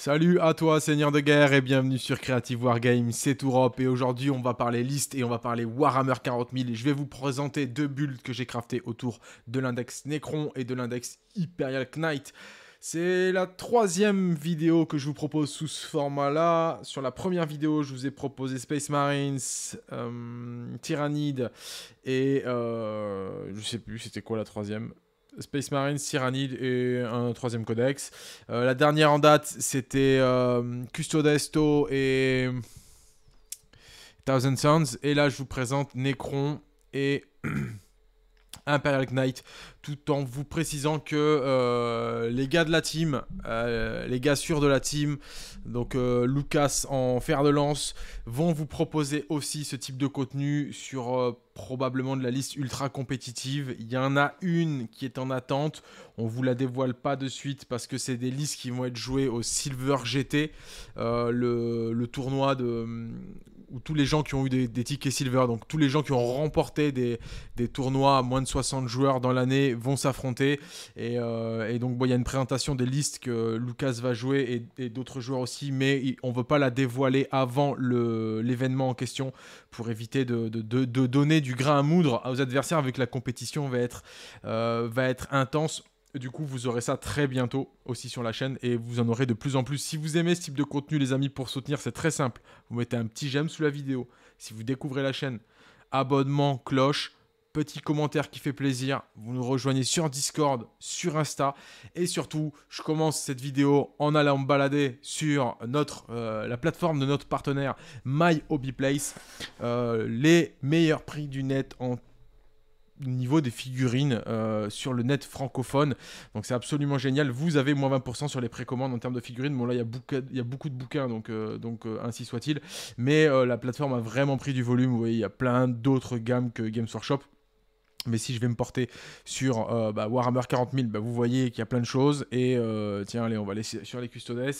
Salut à toi Seigneur de Guerre et bienvenue sur Creative Wargame, c'est Europe et aujourd'hui on va parler liste et on va parler Warhammer 40000 et je vais vous présenter deux builds que j'ai crafté autour de l'index Necron et de l'index Imperial Knight. C'est la troisième vidéo que je vous propose sous ce format-là. Sur la première vidéo, je vous ai proposé Space Marines, euh, et euh, je sais plus c'était quoi la troisième. Space Marine, Cyranid et un troisième codex. Euh, la dernière en date, c'était euh, Custodesto et Thousand Sons. Et là, je vous présente Necron et Imperial Knight, tout en vous précisant que euh, les gars de la team, euh, les gars sûrs de la team, donc euh, Lucas en fer de lance, vont vous proposer aussi ce type de contenu sur probablement de la liste ultra compétitive. Il y en a une qui est en attente, on vous la dévoile pas de suite parce que c'est des listes qui vont être jouées au Silver GT, le tournoi de où tous les gens qui ont eu des, tickets silver, donc tous les gens qui ont remporté des, tournois à moins de 60 joueurs dans l'année vont s'affronter. Et, euh, donc, il y a une présentation des listes que Lucas va jouer et, d'autres joueurs aussi, mais on ne veut pas la dévoiler avant l'événement en question pour éviter de, donner du grain à moudre aux adversaires avec la compétition va euh, va être intense. Du coup, vous aurez ça très bientôt aussi sur la chaîne et vous en aurez de plus en plus. Si vous aimez ce type de contenu, les amis, pour soutenir, c'est très simple. Vous mettez un petit j'aime sous la vidéo. Si vous découvrez la chaîne, abonnement, cloche, petit commentaire qui fait plaisir. Vous nous rejoignez sur Discord, sur Insta. Et surtout, je commence cette vidéo en allant me balader sur notre, euh, la plateforme de notre partenaire My Hobby Place. Euh, les meilleurs prix du net en niveau des figurines euh, sur le net francophone. Donc c'est absolument génial. Vous avez moins 20% sur les précommandes en termes de figurines. Bon là, il y, a beaucoup, il y a beaucoup de bouquins, donc, euh, donc euh, ainsi soit-il. Mais la plateforme a vraiment pris du volume. Vous voyez, il y a plein d'autres gammes que Games Workshop. Mais si je vais me porter sur bah, Warhammer 40 000, bah, vous voyez qu'il y a plein de choses. Et tiens, allez, on va aller sur les custodes.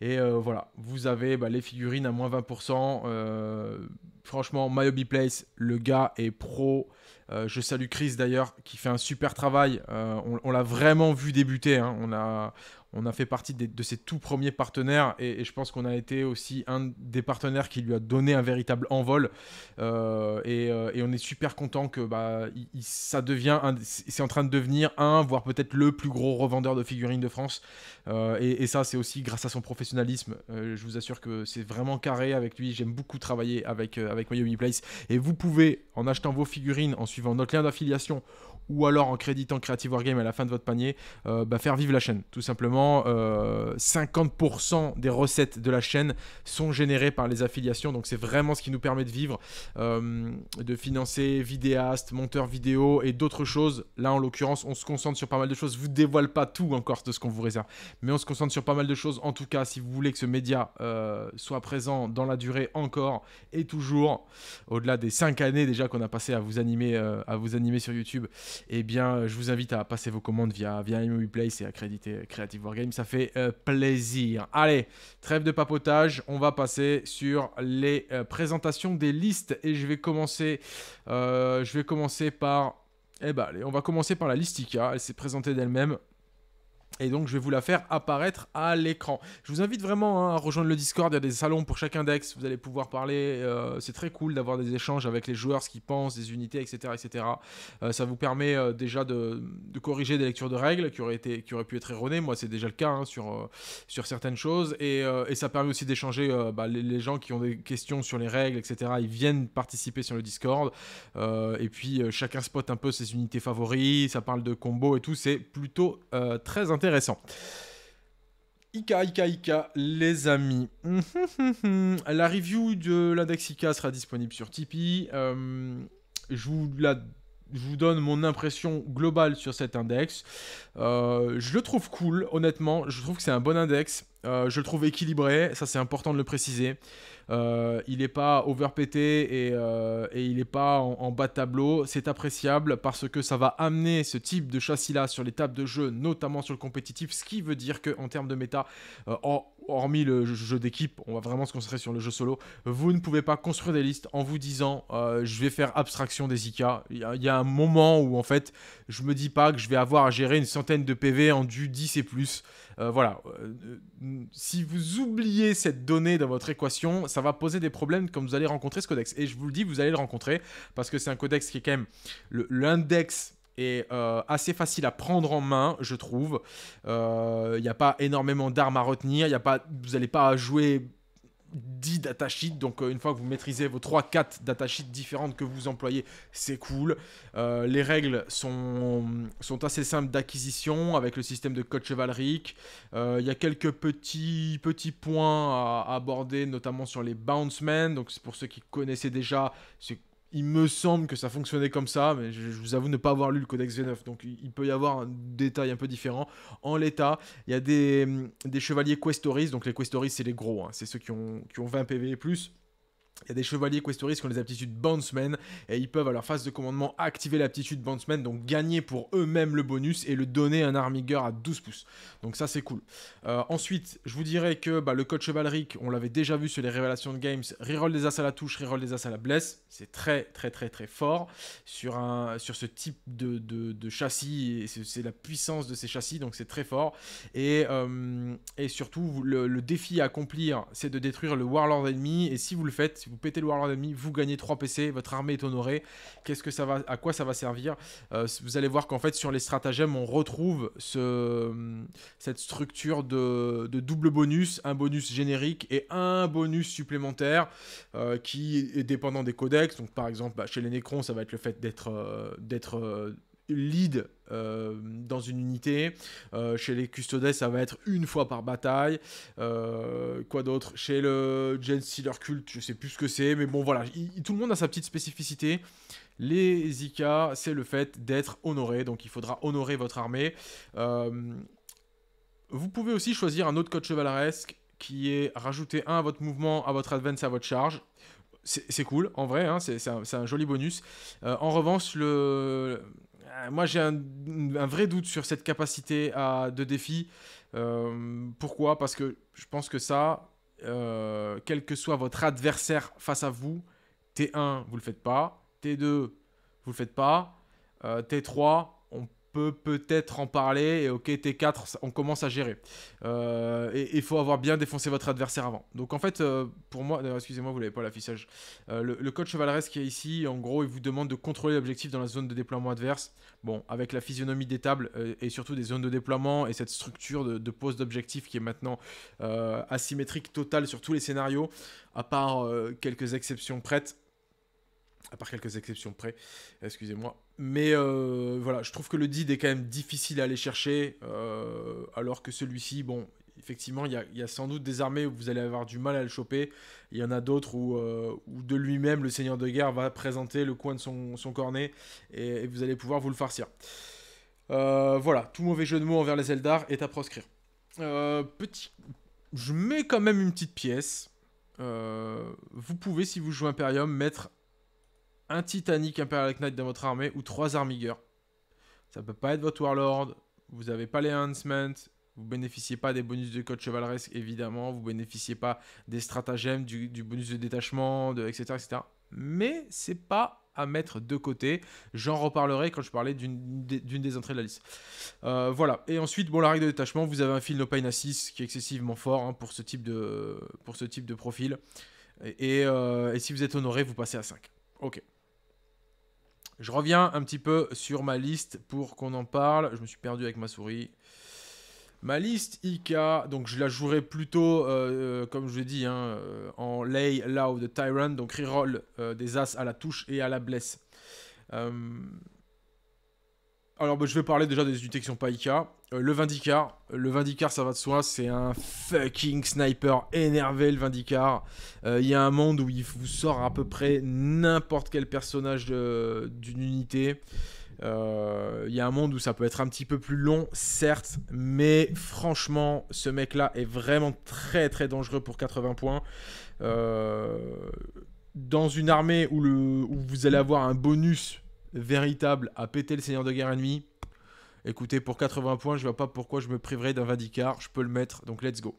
Et voilà, vous avez bah, les figurines à moins 20%. franchement, My Hobby Place, le gars est pro. Euh, je salue Chris d'ailleurs qui fait un super travail. Euh, on, l'a vraiment vu débuter. Hein. On, a, on a fait partie de ses tout premiers partenaires et, je pense qu'on a été aussi un des partenaires qui lui a donné un véritable envol. Euh, euh, et, on est super content que bah, ça devient, c'est en train de devenir un, voire peut-être le plus gros revendeur de figurines de France. Euh, et, ça, c'est aussi grâce à son professionnalisme. je vous assure que c'est vraiment carré avec lui. J'aime beaucoup travailler avec, avec Miami Place. Et vous pouvez, en achetant vos figurines, en suivant notre lien d'affiliation, ou alors en créditant Creative Wargame à la fin de votre panier, euh, bah, faire vivre la chaîne. Tout simplement, 50% euh, des recettes de la chaîne sont générées par les affiliations, donc c'est vraiment ce qui nous permet de vivre, euh, de financer vidéastes, monteurs vidéo et d'autres choses. Là, en l'occurrence, on se concentre sur pas mal de choses. Je vous dévoile pas tout encore de ce qu'on vous réserve, mais on se concentre sur pas mal de choses. En tout cas, si vous voulez que ce média soit présent dans la durée encore et toujours, au-delà des 5 années déjà qu'on a passé à vous animer, à vous animer sur YouTube eh bien, euh, je vous invite à passer vos commandes via, via Place et à créditer euh, Creative Wargame. Ça fait euh, plaisir. Allez, trêve de papotage. On va passer sur les présentations des listes. Et je vais commencer, je vais commencer par... Eh ben, allez, on va commencer par la listica. Elle s'est présentée d'elle-même. Et donc, je vais vous la faire apparaître à l'écran. Je vous invite vraiment hein, à rejoindre le Discord. Il y a des salons pour chaque index. Vous allez pouvoir parler. Euh, c'est très cool d'avoir des échanges avec les joueurs, ce qu'ils pensent, des unités, etc. etc. Euh, ça vous permet euh, déjà de, corriger des lectures de règles qui auraient, été, qui auraient pu être erronées. Moi, c'est déjà le cas hein, sur, sur certaines choses. Et, ça permet aussi d'échanger. Bah, les, gens qui ont des questions sur les règles, etc., ils viennent participer sur le Discord. et puis, chacun spot un peu ses unités favoris. Ça parle de combos et tout. C'est plutôt très intéressant intéressant. Ika, Ika, Ika, les amis. la review de l'index Ika sera disponible sur Tipeee. Euh, je, vous vous donne mon impression globale sur cet index. Euh, je le trouve cool, honnêtement. Je trouve que c'est un bon index. Euh, je le trouve équilibré. Ça, c'est important de le préciser. Euh, il n'est pas overpété et, euh, il n'est pas en, bas de tableau. C'est appréciable parce que ça va amener ce type de châssis-là sur les tables de jeu, notamment sur le compétitif, ce qui veut dire qu'en termes de méta, euh, en hormis le jeu d'équipe, on va vraiment se concentrer sur le jeu solo, vous ne pouvez pas construire des listes en vous disant euh, je vais faire abstraction des IK. Il y, a un moment où en fait je me dis pas que je vais avoir à gérer une centaine de PV en du 10 et plus. Euh, voilà. Euh, si vous oubliez cette donnée dans votre équation, ça va poser des problèmes comme vous allez rencontrer ce codex. Et je vous le dis, vous allez le rencontrer parce que c'est un codex qui est quand même l'index est euh, assez facile à prendre en main, je trouve. Il euh, n'y a pas énormément d'armes à retenir, y a pas, vous n'allez pas jouer 10 datasheets, donc euh, une fois que vous maîtrisez vos 3-4 datasheets différentes que vous employez, c'est cool. les règles sont, sont assez simples d'acquisition avec le système de code chevalric Il y a quelques petits, petits points à, aborder, notamment sur les bouncemen, donc pour ceux qui connaissaient déjà, il me semble que ça fonctionnait comme ça, mais je, vous avoue ne pas avoir lu le codex V9, donc il peut y avoir un détail un peu différent. En l'état, il y a des, chevaliers questoris, donc les questoris c'est les gros, hein, c'est ceux qui ont, qui ont 20 PV et plus. Il y a des chevaliers questoris qui ont les aptitudes Bounceman et ils peuvent à leur phase de commandement activer l'aptitude Bounceman, donc gagner pour eux-mêmes le bonus et le donner un Armiger à 12 pouces. Donc ça c'est cool. Euh, ensuite, je vous dirais que bah, le code chevalerique, on l'avait déjà vu sur les révélations de games, reroll des as à la touche, reroll des as à la blesse, c'est très très très très fort sur, un, sur ce type de, châssis et c'est la puissance de ces châssis, donc c'est très fort. Et, euh, et surtout, le défi à accomplir, c'est de détruire le Warlord ennemi et si vous le faites, vous pétez le Warlord ennemi, vous gagnez 3 PC, votre armée est honorée. Qu'est-ce que ça va, à quoi ça va servir euh, Vous allez voir qu'en fait, sur les stratagèmes, on retrouve euh, cette structure de, double bonus, un bonus générique et un bonus supplémentaire euh, qui est dépendant des codex. Donc, par exemple, bah, chez les Nécrons, ça va être le fait d'être lead euh, dans une unité. Euh, chez les custodes, ça va être une fois par bataille. Euh, quoi d'autre Chez le Gen Sealer Cult, je sais plus ce que c'est, mais bon voilà, tout le monde a sa petite spécificité. Les IK, c'est le fait d'être honoré, donc il faudra honorer votre armée. vous pouvez aussi choisir un autre code chevaleresque qui est rajouter un à votre mouvement, à votre advance, à votre charge c'est cool, en vrai, hein, c'est un, joli bonus. en revanche, le, euh, moi, j'ai un, vrai doute sur cette capacité de défi. Euh, pourquoi Parce que je pense que ça, euh, quel que soit votre adversaire face à vous, T1, vous ne le faites pas. T2, vous ne le faites pas. T3, peut être en parler. Et ok, T4, on commence à gérer. Euh, et il faut avoir bien défoncé votre adversaire avant. Donc en fait, euh, pour moi, excusez-moi, vous l'avez pas l'affichage. Euh, le, code coach chevaleresque qui est ici, en gros, il vous demande de contrôler l'objectif dans la zone de déploiement adverse. Bon, avec la physionomie des tables et surtout des zones de déploiement et cette structure de, de pose d'objectif qui est maintenant asymétrique totale sur tous les scénarios, à part quelques exceptions prêtes. À part quelques exceptions près, excusez-moi, mais euh, voilà, je trouve que le Did est quand même difficile à aller chercher, euh, alors que celui-ci, bon, effectivement, il y, a sans doute des armées où vous allez avoir du mal à le choper. Il y en a d'autres où, euh, de lui-même, le seigneur de guerre va présenter le coin de son, cornet et, vous allez pouvoir vous le farcir. voilà, tout mauvais jeu de mots envers les Eldar est à proscrire. petit... Je mets quand même une petite pièce. vous pouvez, si vous jouez Imperium, mettre un Titanic Imperial Knight dans votre armée ou trois Armigers. Ça peut pas être votre Warlord, vous n'avez pas les Enhancements, vous bénéficiez pas des bonus de code chevaleresque évidemment, vous bénéficiez pas des stratagèmes, du, bonus de détachement, de, etc., etc. Mais c'est pas à mettre de côté. J'en reparlerai quand je parlais d'une des entrées de la liste. Euh, voilà. Et ensuite, bon, la règle de détachement, vous avez un fil no pain à 6 qui est excessivement fort hein, pour, ce type de, pour ce type de profil. Et, et, euh, si vous êtes honoré, vous passez à 5. Ok. Je reviens un petit peu sur ma liste pour qu'on en parle. Je me suis perdu avec ma souris. Ma liste IK, donc je la jouerai plutôt, euh, euh, comme je l'ai dit, hein, euh, en lay, the tyrant, donc reroll des as à la touche et à la blesse. Alors bah, je vais parler déjà des unités qui pas euh, le Vindicar. Euh, le Vindicar, ça va de soi, c'est un fucking sniper énervé, le Vindicar. Euh, il y a un monde où il vous sort à peu près n'importe quel personnage d'une unité. Il y a un monde où ça peut être un petit peu plus long, certes, mais franchement, ce mec-là est vraiment très très dangereux pour 80 points. dans une armée où, où vous allez avoir un bonus véritable à péter le seigneur de guerre ennemi, écoutez, pour 80 points, je ne vois pas pourquoi je me priverai d'un Vadicar. je peux le mettre, donc let's go.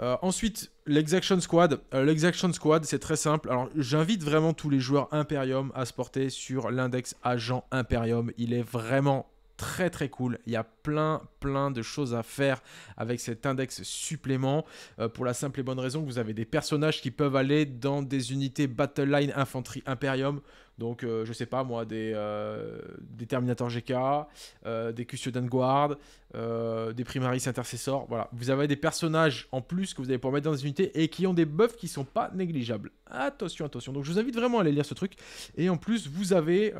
Euh, ensuite, l'Exaction Squad. Euh, L'Exaction Squad, c'est très simple. Alors, j'invite vraiment tous les joueurs Imperium à se porter sur l'index Agent Imperium. Il est vraiment très très cool. Il y a plein plein de choses à faire avec cet index supplément euh, pour la simple et bonne raison que vous avez des personnages qui peuvent aller dans des unités Battle Line Infanterie Imperium. Donc, euh, je sais pas, moi, des, euh, Terminator GK, euh, des Custodian Guard, des Primaris Intercessor, Voilà, vous avez des personnages en plus que vous allez pouvoir mettre dans des unités et qui ont des buffs qui sont pas négligeables. Attention, attention. Donc, je vous invite vraiment à aller lire ce truc. Et en plus, vous avez,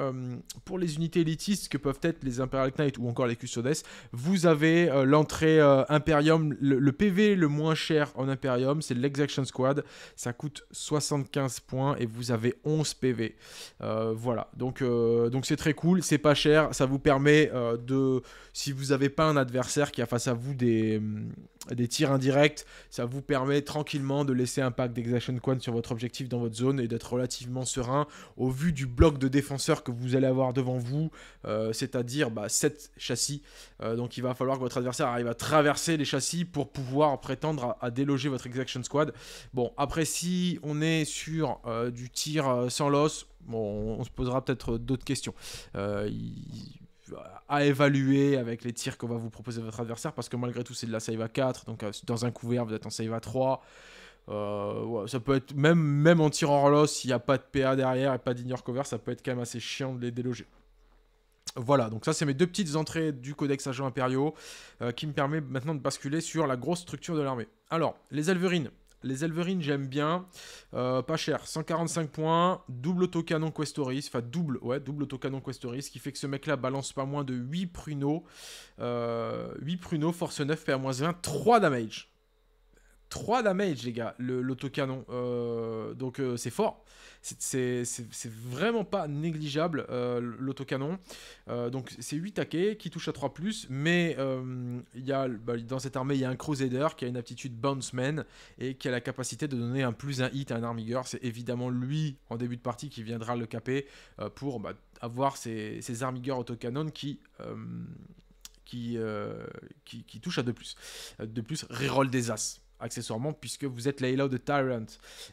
pour les unités élitistes que peuvent être les Imperial Knight ou encore les Custodes, vous avez l'entrée Imperium, le, le, PV le moins cher en Imperium, c'est l'Exaction Squad. Ça coûte 75 points et vous avez 11 PV. Euh, voilà, donc euh, donc c'est très cool, c'est pas cher, ça vous permet euh, de, si vous n'avez pas un adversaire qui a face à vous des, mm, des tirs indirects, ça vous permet tranquillement de laisser un pack d'Exaction Quad sur votre objectif dans votre zone et d'être relativement serein au vu du bloc de défenseurs que vous allez avoir devant vous, c'est-à-dire 7 bah, châssis. donc il va falloir que votre adversaire arrive à traverser les châssis pour pouvoir prétendre à, à déloger votre Exaction Squad. Bon, après si on est sur du tir sans loss, Bon, on se posera peut-être d'autres questions. Euh, à évaluer avec les tirs qu'on va vous proposer votre adversaire parce que malgré tout c'est de la save à 4 donc euh, dans un couvert vous êtes en save à 3 euh, ça peut être même, même en tirant horloge s'il n'y a pas de PA derrière et pas d'ignore cover ça peut être quand même assez chiant de les déloger voilà, donc ça c'est mes deux petites entrées du codex agent impériaux qui me permet maintenant de basculer sur la grosse structure de l'armée. Alors, les Alverines, les Elverines, j'aime bien. Euh, pas cher, 145 points. Double autocanon Questoris. Enfin, double, ouais, double autocanon Questoris. Ce qui fait que ce mec-là balance pas moins de 8 pruneaux. 8 euh, pruneaux, force 9, PA-20, 3 damage. 3 damage, les gars, l'autocanon. Euh, donc euh, c'est fort. C'est vraiment pas négligeable, euh, l'autocanon. Euh, donc c'est 8 taquets qui touche à 3 ⁇ mais y a, bah, dans cette armée, il y a un Crusader qui a une aptitude bounceman, et qui a la capacité de donner un plus un hit à un Armiger. C'est évidemment lui, en début de partie, qui viendra le caper pour bah, avoir ces, ces Armigers autocanon qui... Qui, qui, qui, touchent à 2 plus. De plus, reroll des as accessoirement, puisque vous êtes l'Ayla de Tyrant.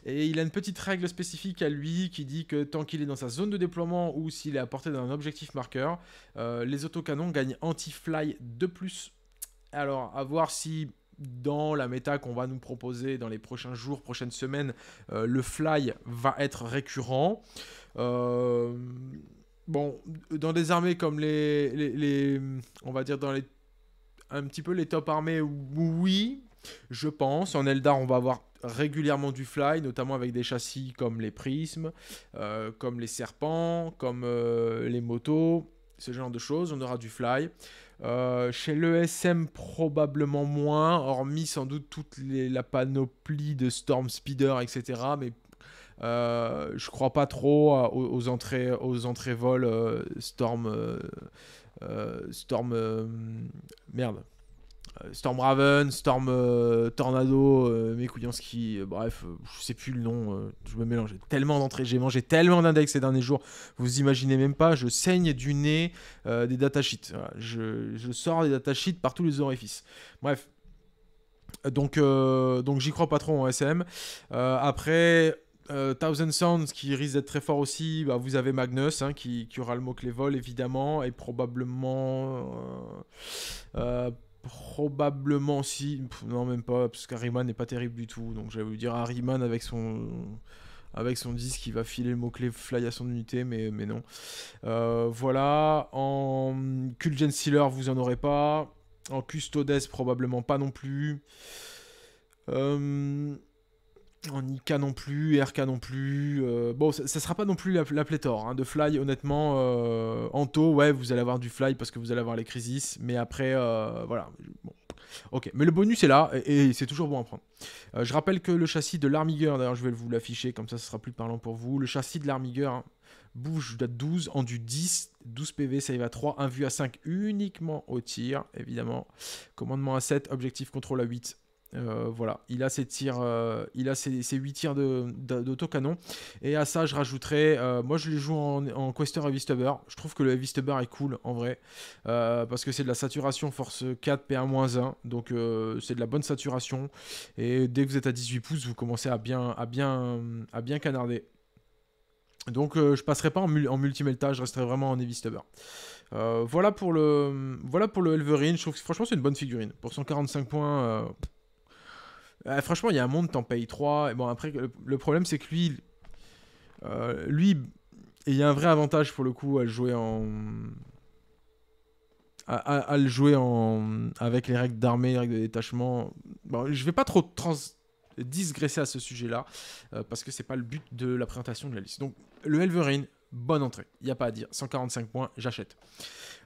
Et il a une petite règle spécifique à lui qui dit que tant qu'il est dans sa zone de déploiement ou s'il est à portée d'un objectif marqueur, euh, les autocanons gagnent anti-fly de plus. Alors, à voir si dans la méta qu'on va nous proposer dans les prochains jours, prochaines semaines, euh, le fly va être récurrent. Euh, bon, dans des armées comme les, les, les, On va dire dans les... Un petit peu les top armées, oui, je pense. En Eldar, on va avoir régulièrement du fly, notamment avec des châssis comme les prismes, euh, comme les serpents, comme euh, les motos, ce genre de choses. On aura du fly. Euh, chez l'ESM, probablement moins, hormis sans doute toute la panoplie de Storm Speeder, etc. Mais je crois pas trop aux, entrées, aux vol Storm. Storm. merde. Euh, Storm Raven, Storm euh, Tornado, euh, euh bref, je sais plus le nom, je me mélange. Tellement d'entrées, j'ai mangé tellement d'index ces derniers jours, vous imaginez même pas, je saigne du nez des datasheets. je, sors des datasheets par tous les orifices. Bref. Donc, donc j'y crois pas trop en SM. après, Thousand Sounds qui risque d'être très fort aussi. Bah, vous avez Magnus hein, qui, qui, aura le mot clé vol évidemment et probablement Probablement si. non, même pas, parce qu'Ariman n'est pas terrible du tout. Donc j'allais vous dire Ariman avec son avec son disque qui va filer le mot-clé fly à son unité, mais, mais non. Euh, voilà, en Kuljen Sealer, vous en aurez pas. En Custodes, probablement pas non plus. Euh... En IK non plus, RK non plus. Euh, bon, ça, ne sera pas non plus la, pléthore hein, de Fly, honnêtement. Euh, en taux, ouais, vous allez avoir du Fly parce que vous allez avoir les crises. mais après, euh, voilà. Ok, mais le bonus est là et, c'est toujours bon à prendre. je rappelle que le châssis de l'Armiger, d'ailleurs, je vais vous l'afficher comme ça, ce sera plus parlant pour vous. Le châssis de l'Armiger hein, bouge de 12 en du 10, 12 PV, save à 3, un vue à 5 uniquement au tir, évidemment. Commandement à 7, objectif contrôle à 8. Euh, voilà, il a ses tirs, euh, il a ses, 8 tirs d'autocanon. Et à ça, je rajouterai, euh, moi je les joue en, en Quester Heavy Je trouve que le Heavy est cool en vrai, parce que c'est de la saturation force 4 PA-1, donc c'est de la bonne saturation. Et dès que vous êtes à 18 pouces, vous commencez à bien, à bien, à bien canarder. Donc je passerai pas en, multimelta, je resterai vraiment en Heavy voilà pour le voilà pour le Elverine, je trouve que franchement c'est une bonne figurine. Pour 145 points, ah, franchement, il y a un monde, t'en payes 3. Et bon, après, le, problème, c'est que lui, euh, lui, il y a un vrai avantage pour le coup à le jouer en. À, le jouer en. Avec les règles d'armée, les règles de détachement. Bon, je vais pas trop trans à ce sujet-là, euh, parce que c'est pas le but de la présentation de la liste. Donc, le Elverine, bonne entrée, il n'y a pas à dire. 145 points, j'achète.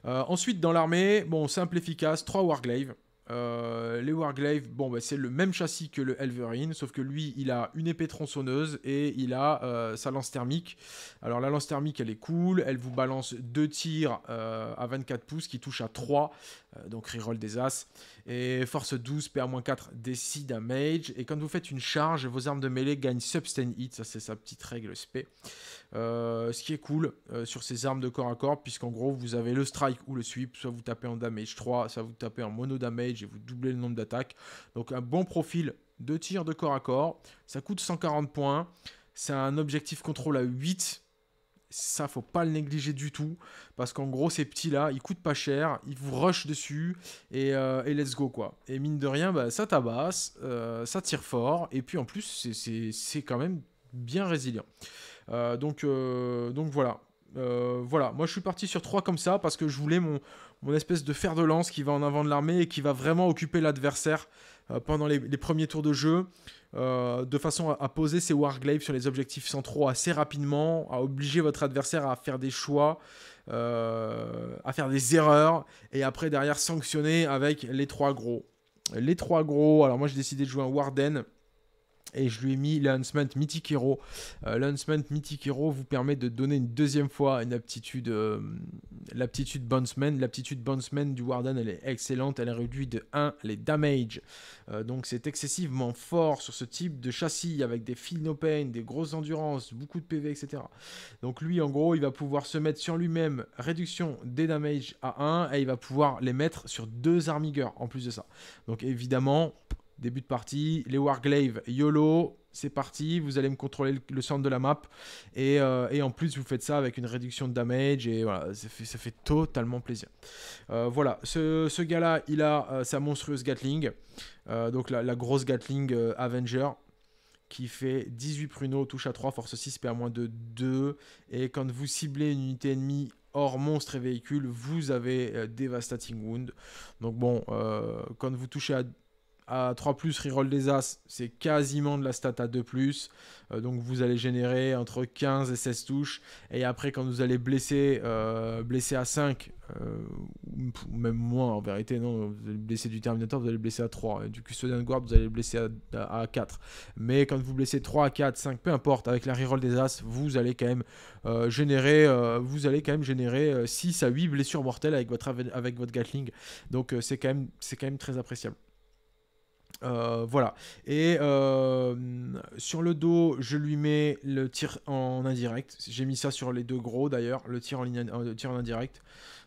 Euh, ensuite, dans l'armée, bon, simple, efficace, 3 Warglaive. Euh, les Warglaive, bon, bah, c'est le même châssis que le Elverine, sauf que lui, il a une épée tronçonneuse et il a euh, sa lance thermique. Alors, la lance thermique, elle est cool. Elle vous balance deux tirs euh, à 24 pouces qui touchent à 3, donc reroll des As. Et force 12, PA-4, un mage. Et quand vous faites une charge, vos armes de mêlée gagnent Sustain Hit, ça c'est sa petite règle SP. Euh, ce qui est cool euh, sur ces armes de corps à corps, puisqu'en gros vous avez le strike ou le sweep, soit vous tapez en damage 3, soit vous tapez en mono damage et vous doublez le nombre d'attaques. Donc un bon profil de tir de corps à corps, ça coûte 140 points, c'est un objectif contrôle à 8. Ça, faut pas le négliger du tout. Parce qu'en gros, ces petits-là, ils coûtent pas cher. Ils vous rushent dessus. Et, euh, et let's go, quoi. Et mine de rien, bah, ça tabasse. ça tire fort. Et puis, en plus, c'est quand même bien résilient. Euh, donc, euh, donc voilà. Euh, voilà, moi je suis parti sur 3 comme ça parce que je voulais mon, espèce de fer de lance qui va en avant de l'armée et qui va vraiment occuper l'adversaire pendant les, premiers tours de jeu, de façon à, poser ses warglaives sur les objectifs centraux assez rapidement, à obliger votre adversaire à faire des choix, à faire des erreurs, et après derrière sanctionner avec les trois gros. Les trois gros, alors moi j'ai décidé de jouer un Warden et je lui ai mis lancement euh, Mythic Hero. vous permet de donner une deuxième fois une aptitude, euh, l'aptitude Bondsman. L'aptitude Bondsman du Warden, elle est excellente, elle réduit de 1 les damage. Euh, donc c'est excessivement fort sur ce type de châssis avec des fils no pain, des grosses endurances, beaucoup de PV, etc. Donc lui, en gros, il va pouvoir se mettre sur lui-même réduction des damages à 1 et il va pouvoir les mettre sur deux armigueurs en plus de ça. Donc évidemment, Début de partie, les Warglaives, YOLO, c'est parti, vous allez me contrôler le centre de la map. Euh, et, en plus, vous faites ça avec une réduction de damage. Et voilà, ça fait, totalement plaisir. Euh, voilà, ce, gars-là, il a euh, sa monstrueuse Gatling. donc la, grosse Gatling Avenger qui fait 18 pruneaux, touche à 3, force 6, perd moins de 2. Et quand vous ciblez une unité ennemie hors monstre et véhicule, vous avez Devastating Wound. Donc bon, quand vous touchez à à 3 plus reroll des As, c'est quasiment de la stat à 2 plus. Euh, donc vous allez générer entre 15 et 16 touches. Et après, quand vous allez blesser, euh, à 5, euh, même moins en vérité, non, vous allez blesser du Terminator, vous allez blesser à 3. Et du Custodian Guard, vous allez blesser à, 4. Mais quand vous blessez 3, 4, 5, peu importe, avec la reroll des As, vous allez quand même générer, vous allez quand même générer 6 à 8 blessures mortelles avec votre, avec votre Gatling. Donc c'est quand, même, quand même très appréciable. Euh, voilà. Et euh, sur le dos, je lui mets le tir en indirect. J'ai mis ça sur les deux gros d'ailleurs, le tir en, euh, indirect.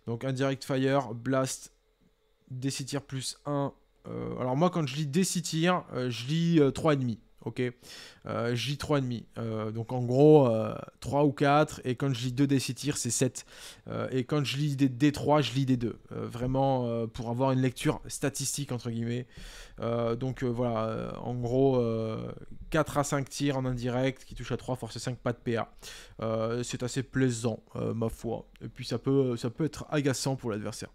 Donc indirect fire, blast, DC plus 1. alors moi quand je lis DC tir, je lis 3,5 ok euh, J 3,5. Euh, donc en gros, 3 euh, ou 4, et quand je lis 2 6 tirs, c'est 7. Euh, et quand je lis des D3, je lis des 2. vraiment pour avoir une lecture statistique, entre guillemets. donc voilà, en gros, 4 à 5 tirs en indirect, qui touche à 3, force 5, pas de PA. c'est assez plaisant, ma foi. Et puis ça peut, ça peut être agaçant pour l'adversaire.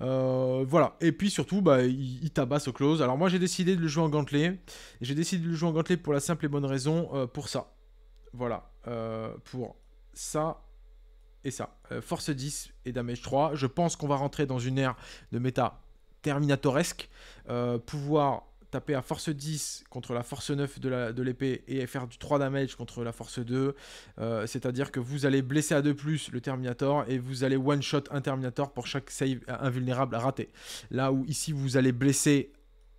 Euh, voilà. Et puis surtout, bah, il, tabasse au close. Alors moi, j'ai décidé de le jouer en gantelet. J'ai décidé de le jouer en gantelet pour la simple et bonne raison, euh, pour ça. Voilà. Euh, pour ça et ça. force 10 et damage 3. Je pense qu'on va rentrer dans une ère de méta terminatoresque. pouvoir taper à force 10 contre la force 9 de l'épée de et faire du 3 damage contre la force 2. Euh, c'est-à-dire que vous allez blesser à 2 plus le Terminator et vous allez one-shot un Terminator pour chaque save invulnérable raté. Là où ici vous allez blesser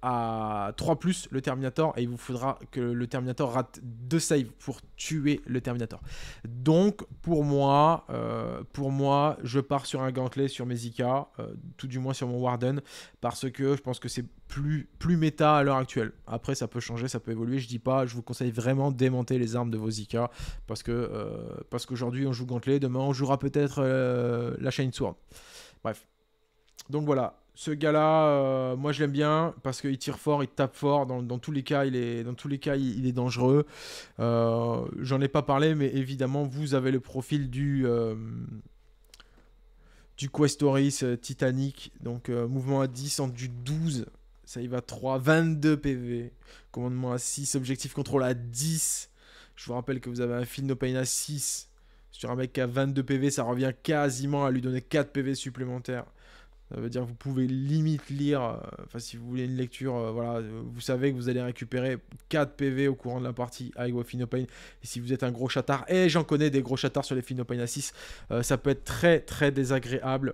à 3 plus le Terminator et il vous faudra que le Terminator rate 2 saves pour tuer le Terminator. Donc pour moi, euh, pour moi, je pars sur un gantlet sur mes IK, euh, tout du moins sur mon Warden, parce que je pense que c'est plus, plus méta à l'heure actuelle. Après ça peut changer, ça peut évoluer, je dis pas, je vous conseille vraiment démonter les armes de vos IK, parce que euh, parce qu'aujourd'hui on joue gantlet, demain on jouera peut-être la Chain Sword. Bref. Donc voilà, ce gars-là, euh, moi je l'aime bien parce qu'il tire fort, il tape fort. Dans, tous les cas, il est, dans tous les cas, il, est dangereux. Euh, j'en ai pas parlé, mais évidemment, vous avez le profil du euh, du Questoris Titanic, donc mouvement à 10, en du 12, ça y va 3, 22 PV, commandement à 6, objectif contrôle à 10. Je vous rappelle que vous avez un fil no pain à 6. Sur un mec à 22 PV, ça revient quasiment à lui donner 4 PV supplémentaires. Ça veut dire que vous pouvez limite lire, euh, enfin si vous voulez une lecture, euh, voilà, euh, vous savez que vous allez récupérer 4 PV au courant de la partie avec vos Finopane. Et si vous êtes un gros chatard, et j'en connais des gros chatards sur les Finopane à 6, ça peut être très très désagréable.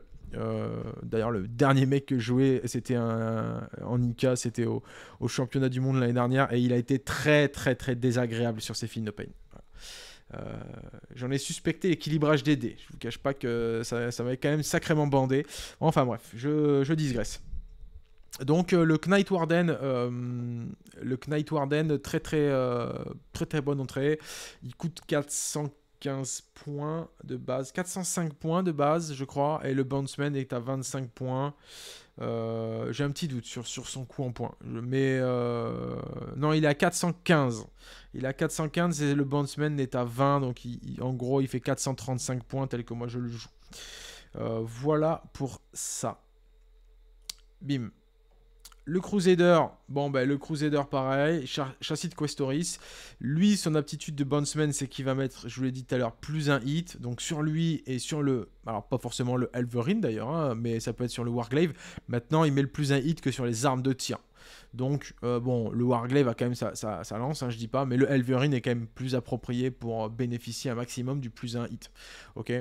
D'ailleurs, le dernier mec que je jouais, c'était en ICA, c'était au, au, championnat du monde l'année dernière, et il a été très très très désagréable sur ses Finopane. Euh, j'en ai suspecté l'équilibrage des dés. Je vous cache pas que ça, ça m'avait quand même sacrément bandé. Enfin bref, je, je digresse. Donc euh, le Knight Warden, euh, le Knight Warden, très très, très très bonne entrée. Il coûte 400 15 points de base, 405 points de base, je crois, et le Bondsman est à 25 points. Euh, j'ai un petit doute sur, sur son coup en points. Mais euh, non, il est à 415. Il est à 415 et le Bondsman est à 20. Donc en gros, il fait 435 points tel que moi je le joue. Euh, voilà pour ça. Bim. Le Crusader, bon ben le Crusader pareil, Chassis châssis de Questoris. Lui, son aptitude de bondsman, c'est qu'il va mettre, je vous l'ai dit tout à l'heure, plus un hit. Donc sur lui et sur le, alors pas forcément le Elverine d'ailleurs, hein, mais ça peut être sur le Warglave. Maintenant, il met le plus un hit que sur les armes de tir. Donc, euh, bon, le Warglaive a quand même sa, lance, hein, je dis pas, mais le Elverine est quand même plus approprié pour bénéficier un maximum du plus un hit. Ok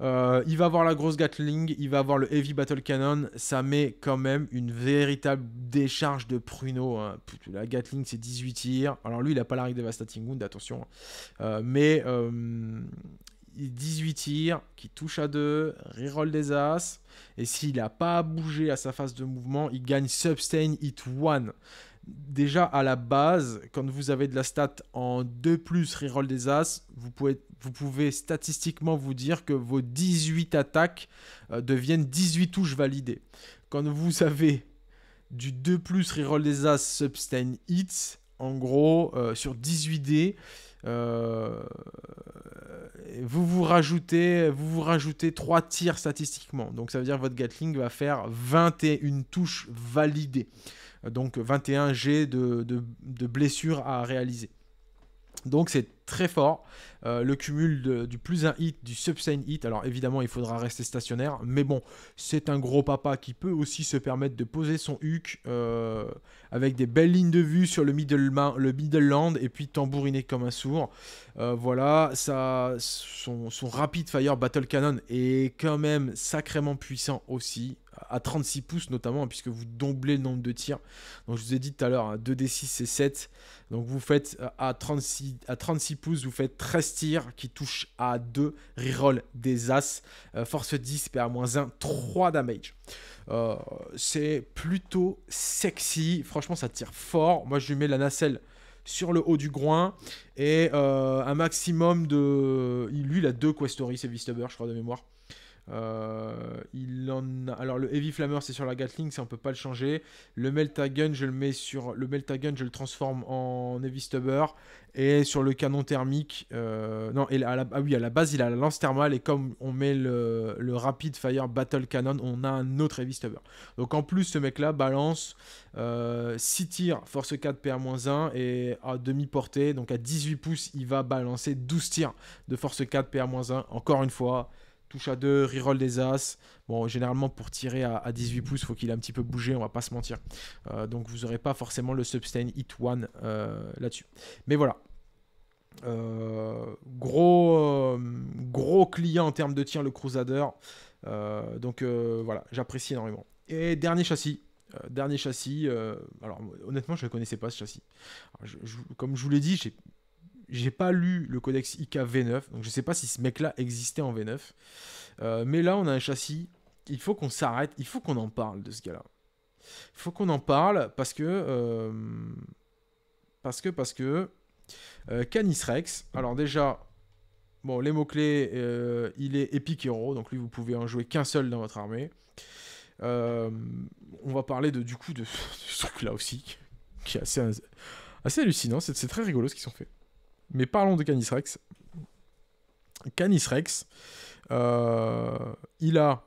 euh, il va avoir la grosse Gatling, il va avoir le Heavy Battle Cannon, ça met quand même une véritable décharge de pruneaux. Hein. La Gatling c'est 18 tirs, alors lui il n'a pas la règle Devastating Wound, attention, hein. euh, mais 18 euh, tirs, qui touche à 2, reroll des As, et s'il n'a pas bougé à sa phase de mouvement, il gagne Substain Hit 1 déjà à la base, quand vous avez de la stat en 2 plus reroll des As, vous pouvez, vous pouvez statistiquement vous dire que vos 18 attaques euh, deviennent 18 touches validées. Quand vous avez du 2 plus reroll des As sustain hits, en gros, euh, sur 18 dés, euh, vous vous rajoutez vous vous rajoutez 3 tirs statistiquement. Donc ça veut dire que votre Gatling va faire 21 touches validées donc 21 G de, de, blessures à réaliser. Donc c'est très fort. Euh, le cumul du plus un hit, du sub-sign hit. Alors évidemment, il faudra rester stationnaire. Mais bon, c'est un gros papa qui peut aussi se permettre de poser son huc euh, avec des belles lignes de vue sur le middle, le middle land et puis tambouriner comme un sourd. Euh, voilà, ça, son, son rapid fire battle cannon est quand même sacrément puissant aussi à 36 pouces notamment, hein, puisque vous doublez le nombre de tirs. Donc je vous ai dit tout à l'heure, 2D6 hein, c'est 7. Donc vous faites euh, à 36, à 36 pouces, vous faites 13 tirs qui touchent à 2, reroll des As, euh, force 10, PA-1, 3 damage. Euh, c'est plutôt sexy, franchement ça tire fort. Moi je lui mets la nacelle sur le haut du groin et un maximum de. Lui, il a deux questories, c'est Vistuber, je crois, de mémoire. Euh, il en Alors le Heavy Flammer c'est sur la Gatling, ça on peut pas le changer. Le Meltagun je le mets sur... Le Meltagun je le transforme en Heavy Stubber. Et sur le canon thermique... Euh, non, et à la... ah oui, à la base il a la lance thermale et comme on met le, le Rapid Fire Battle Cannon, on a un autre Heavy Stubber. Donc en plus ce mec là balance 6 euh, tirs, force 4, PR-1 et à demi-portée, donc à 18 pouces, il va balancer 12 tirs de force 4 PR-1. Encore une fois, touche à 2, reroll des As. Bon, généralement, pour tirer à, 18 pouces, faut il faut qu'il ait un petit peu bougé, on va pas se mentir. Euh, donc, vous n'aurez pas forcément le sustain hit one euh, là-dessus. Mais voilà. Euh, gros, gros client en termes de tir, le Crusader. donc, voilà, j'apprécie énormément. Et dernier châssis, dernier châssis. alors honnêtement, je ne connaissais pas ce châssis. comme je vous l'ai dit, j'ai j'ai pas lu le codex IK V9, donc je sais pas si ce mec-là existait en V9. Euh, mais là, on a un châssis. Il faut qu'on s'arrête, il faut qu'on en parle de ce gars-là. Il faut qu'on en parle parce que. Euh, parce que, parce que. Euh, Canis Rex. Alors, déjà, bon, les mots-clés, il est Epic Hero, donc lui, vous pouvez en jouer qu'un seul dans votre armée. on va parler de, du coup de, ce truc-là aussi, qui est assez, assez hallucinant. C'est très rigolo ce qu'ils ont fait. Mais parlons de Canis Rex. Canis Rex, euh, il a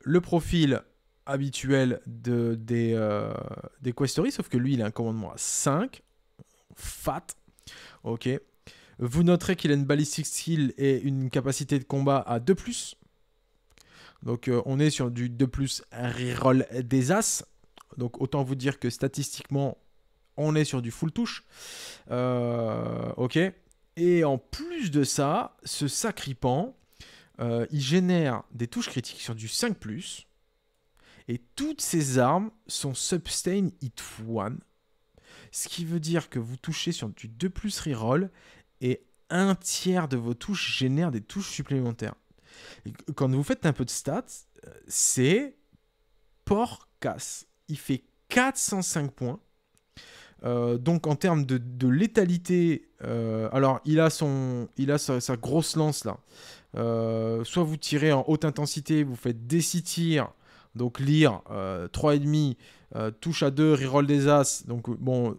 le profil habituel de, des, euh, sauf que lui, il a un commandement à 5, fat, ok. Vous noterez qu'il a une balistique skill et une capacité de combat à 2+. Donc euh, on est sur du 2+, reroll des As. Donc autant vous dire que statistiquement, on est sur du full touche. Euh, ok. Et en plus de ça, ce sacripant, euh, il génère des touches critiques sur du 5 ⁇ et toutes ses armes sont Substain Hit One, ce qui veut dire que vous touchez sur du 2 ⁇ reroll, et un tiers de vos touches génèrent des touches supplémentaires. quand vous faites un peu de stats, euh, c'est casse. Il fait 405 points euh, donc en termes de, de létalité, euh, alors il a, son, il a sa, grosse lance là. Euh, soit vous tirez en haute intensité, vous faites des 6 tirs, donc lire 3,5, euh, euh, touche à 2, reroll des as. Donc euh, bon,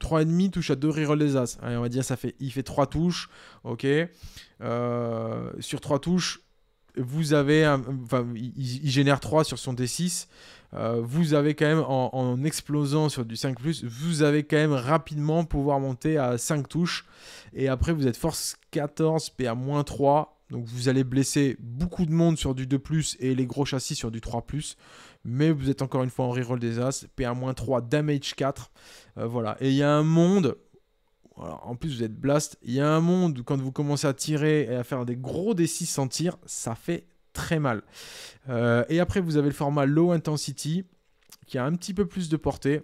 3,5 touche à 2 reroll des as. Allez, on va dire ça fait il fait 3 touches. OK. Euh, sur 3 touches, vous avez, il, génère 3 sur son D6. Euh, vous avez quand même, en, explosant sur du 5, vous avez quand même rapidement pouvoir monter à 5 touches. Et après, vous êtes force 14, PA-3. Donc vous allez blesser beaucoup de monde sur du 2 ⁇ et les gros châssis sur du 3 ⁇ mais vous êtes encore une fois en reroll des As, PA-3, damage 4, euh, voilà. Et il y a un monde, en plus, vous êtes blast. Il y a un monde où quand vous commencez à tirer et à faire des gros D6 sans tir, ça fait très mal. Euh, et après, vous avez le format Low Intensity, qui a un petit peu plus de portée,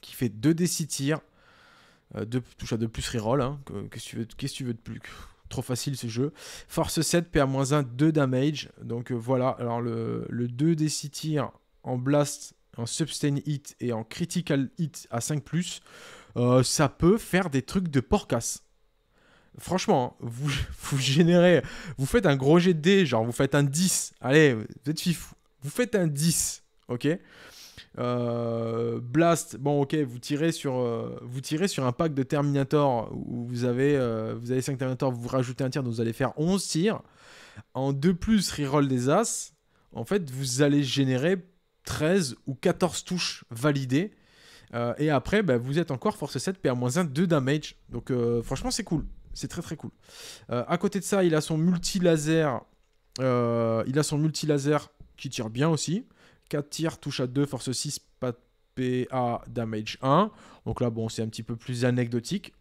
qui fait 2 D6 tirs, euh, à 2 plus reroll. Hein. Qu'est-ce que tu, veux de plus trop facile ce jeu. Force 7, PA-1, 2 damage. Donc euh, voilà, alors le, 2 des 6 tir en blast, en sustain hit et en critical hit à 5+, euh, ça peut faire des trucs de porcasse. Franchement, hein, vous, générez, vous faites un gros jet de dés, genre vous faites un 10, allez, vous êtes fifou, vous faites un 10, ok euh, Blast, bon ok, vous tirez sur, euh, vous tirez sur un pack de Terminator où vous avez, vous avez 5 Terminator, vous rajoutez un tir, donc vous allez faire 11 tirs. En 2 plus reroll des As, en fait vous allez générer 13 ou 14 touches validées euh, et après, bah, vous êtes encore force 7, PA-1, 2 damage. Donc euh, franchement, c'est cool. C'est très très cool. Euh, à côté de ça, il a son multi-laser. il a son multi-laser qui tire bien aussi. 4 tirs, touche à 2, force 6, PA, damage 1. Donc là, bon, c'est un petit peu plus anecdotique.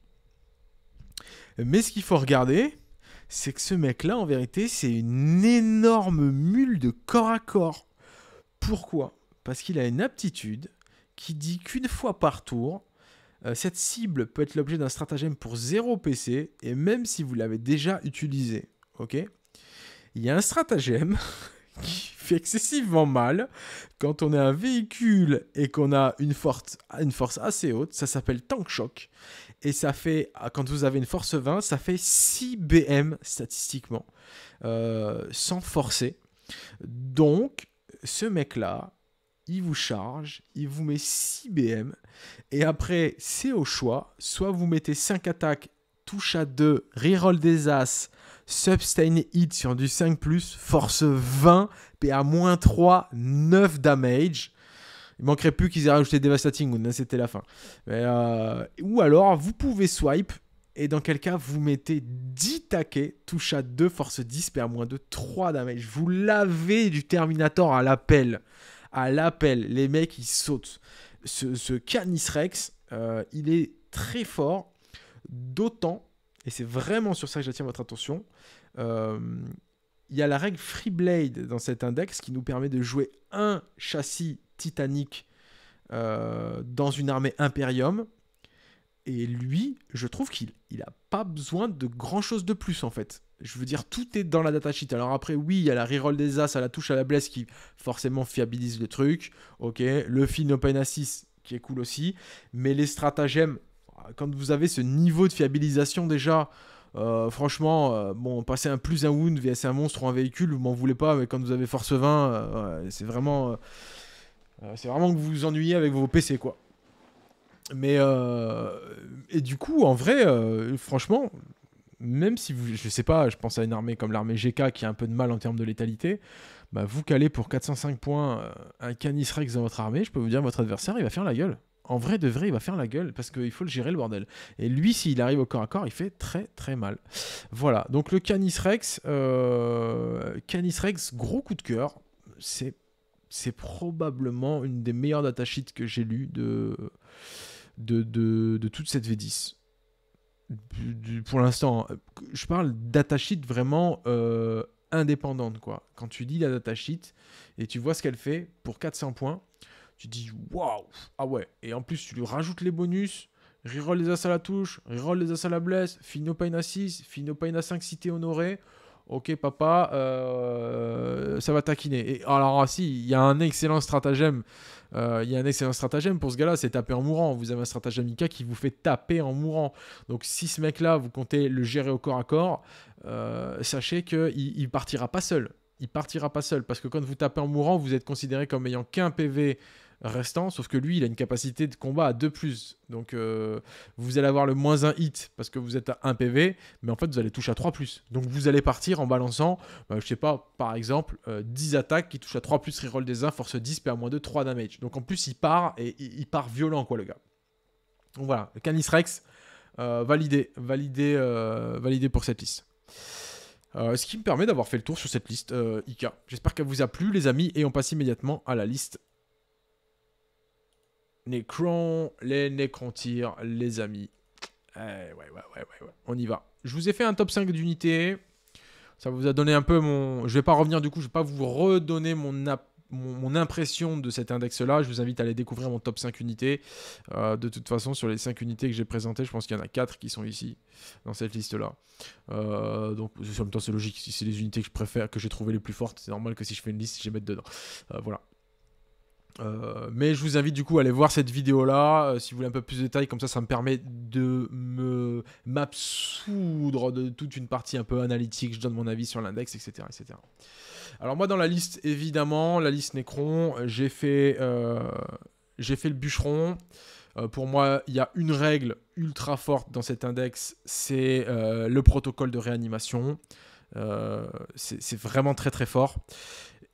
Mais ce qu'il faut regarder, c'est que ce mec-là, en vérité, c'est une énorme mule de corps à corps. Pourquoi Parce qu'il a une aptitude qui dit qu'une fois par tour, euh, cette cible peut être l'objet d'un stratagème pour 0 PC, et même si vous l'avez déjà utilisé. Ok Il y a un stratagème qui fait excessivement mal quand on est un véhicule et qu'on a une force, une force assez haute, ça s'appelle tank shock. Et ça fait, ah, quand vous avez une force 20, ça fait 6 BM statistiquement, euh, sans forcer. Donc, ce mec-là, il vous charge, il vous met 6 BM, et après, c'est au choix, soit vous mettez 5 attaques, touche à 2, reroll des As, Substain Hit sur du 5, force 20, PA-3, 9 damage. Il manquerait plus qu'ils aient rajouté Devastating hein, c'était la fin. Euh, ou alors, vous pouvez swipe, et dans quel cas vous mettez 10 taquets, touche à 2, force 10, PA-2, 3 damage. Vous l'avez du Terminator à l'appel à l'appel. Les mecs, ils sautent. Ce, Canis Rex, euh, il est très fort, d'autant, et c'est vraiment sur ça que j'attire votre attention, euh, il y a la règle Free Blade dans cet index qui nous permet de jouer un châssis Titanic euh, dans une armée Imperium. Et lui, je trouve qu'il n'a pas besoin de grand chose de plus en fait je veux dire, tout est dans la datasheet. Alors après, oui, il y a la reroll des As à la touche à la blesse qui forcément fiabilise le truc. Ok, le fin open assist qui est cool aussi. Mais les stratagèmes, quand vous avez ce niveau de fiabilisation déjà, euh, franchement, euh, bon, passer un plus un wound vs un monstre ou un véhicule, vous m'en voulez pas, mais quand vous avez force 20, euh, c'est vraiment. c'est vraiment que vous vous ennuyez avec vos PC, quoi. Mais. et du coup, en vrai, franchement, même si vous, je sais pas, je pense à une armée comme l'armée GK qui a un peu de mal en termes de létalité, bah vous calez pour 405 points euh, un Canis Rex dans votre armée, je peux vous dire votre adversaire il va faire la gueule. En vrai de vrai, il va faire la gueule parce qu'il faut le gérer le bordel. Et lui, s'il arrive au corps à corps, il fait très très mal. Voilà, donc le Canis Rex, euh, Canis Rex, gros coup de cœur. C'est c'est probablement une des meilleures datasheets que j'ai lues de, de, toute cette V10 pour l'instant, euh, je parle d'attachite vraiment euh, indépendante. Quoi. Quand tu dis la datasheet et tu vois ce qu'elle fait pour 400 points, tu dis waouh, ah ouais. Et en plus, tu lui rajoutes les bonus. Reroll les as à la touche, reroll les as à la blesse, fino pain à 6, fino pain à 5 si honoré. Ok papa, euh, ça va taquiner. Et alors ah, si, il y a un excellent stratagème il euh, y a un excellent stratagème pour ce gars-là, c'est taper en mourant. Vous avez un stratagème IK qui vous fait taper en mourant. Donc si ce mec-là, vous comptez le gérer au corps à corps, euh, sachez qu'il il partira pas seul il partira pas seul. Parce que quand vous tapez en mourant, vous êtes considéré comme ayant qu'un PV restant, sauf que lui, il a une capacité de combat à 2 plus. Donc euh, vous allez avoir le moins 1 hit parce que vous êtes à 1 PV, mais en fait vous allez toucher à 3 plus. Donc vous allez partir en balançant, bah, je sais pas, par exemple, 10 euh, attaques qui touchent à 3 plus, reroll des 1, force 10, à moins 2, 3 damage. Donc en plus il part et il part violent quoi le gars. Donc voilà, Canis Rex, euh, validé, validé, validé pour cette liste. ce qui me permet d'avoir fait le tour sur cette liste IK. J'espère qu'elle vous a plu, les amis, et on passe immédiatement à la liste Necron, les Necrontyr, les amis. Eh, ouais, ouais, ouais, ouais, on y va. Je vous ai fait un top 5 d'unités. Ça vous a donné un peu mon... Je vais pas revenir du coup, je vais pas vous redonner mon, mon, impression de cet index-là. Je vous invite à aller découvrir mon top 5 unités. Euh, de toute façon, sur les 5 unités que j'ai présentées, je pense qu'il y en a 4 qui sont ici, dans cette liste-là. Euh, donc, en même temps, c'est logique. Si c'est les unités que je préfère, que j'ai trouvées les plus fortes, c'est normal que si je fais une liste, je les mette dedans. Euh, voilà. Euh, mais je vous invite du coup à aller voir cette vidéo là euh, si vous voulez un peu plus de détails comme ça ça me permet de me m'absoudre de toute une partie un peu analytique je donne mon avis sur l'index etc etc alors moi dans la liste évidemment la liste Necron j'ai fait euh, j'ai fait le bûcheron pour moi, il y a une règle ultra forte dans cet index, c'est le protocole de réanimation. c'est vraiment très très fort.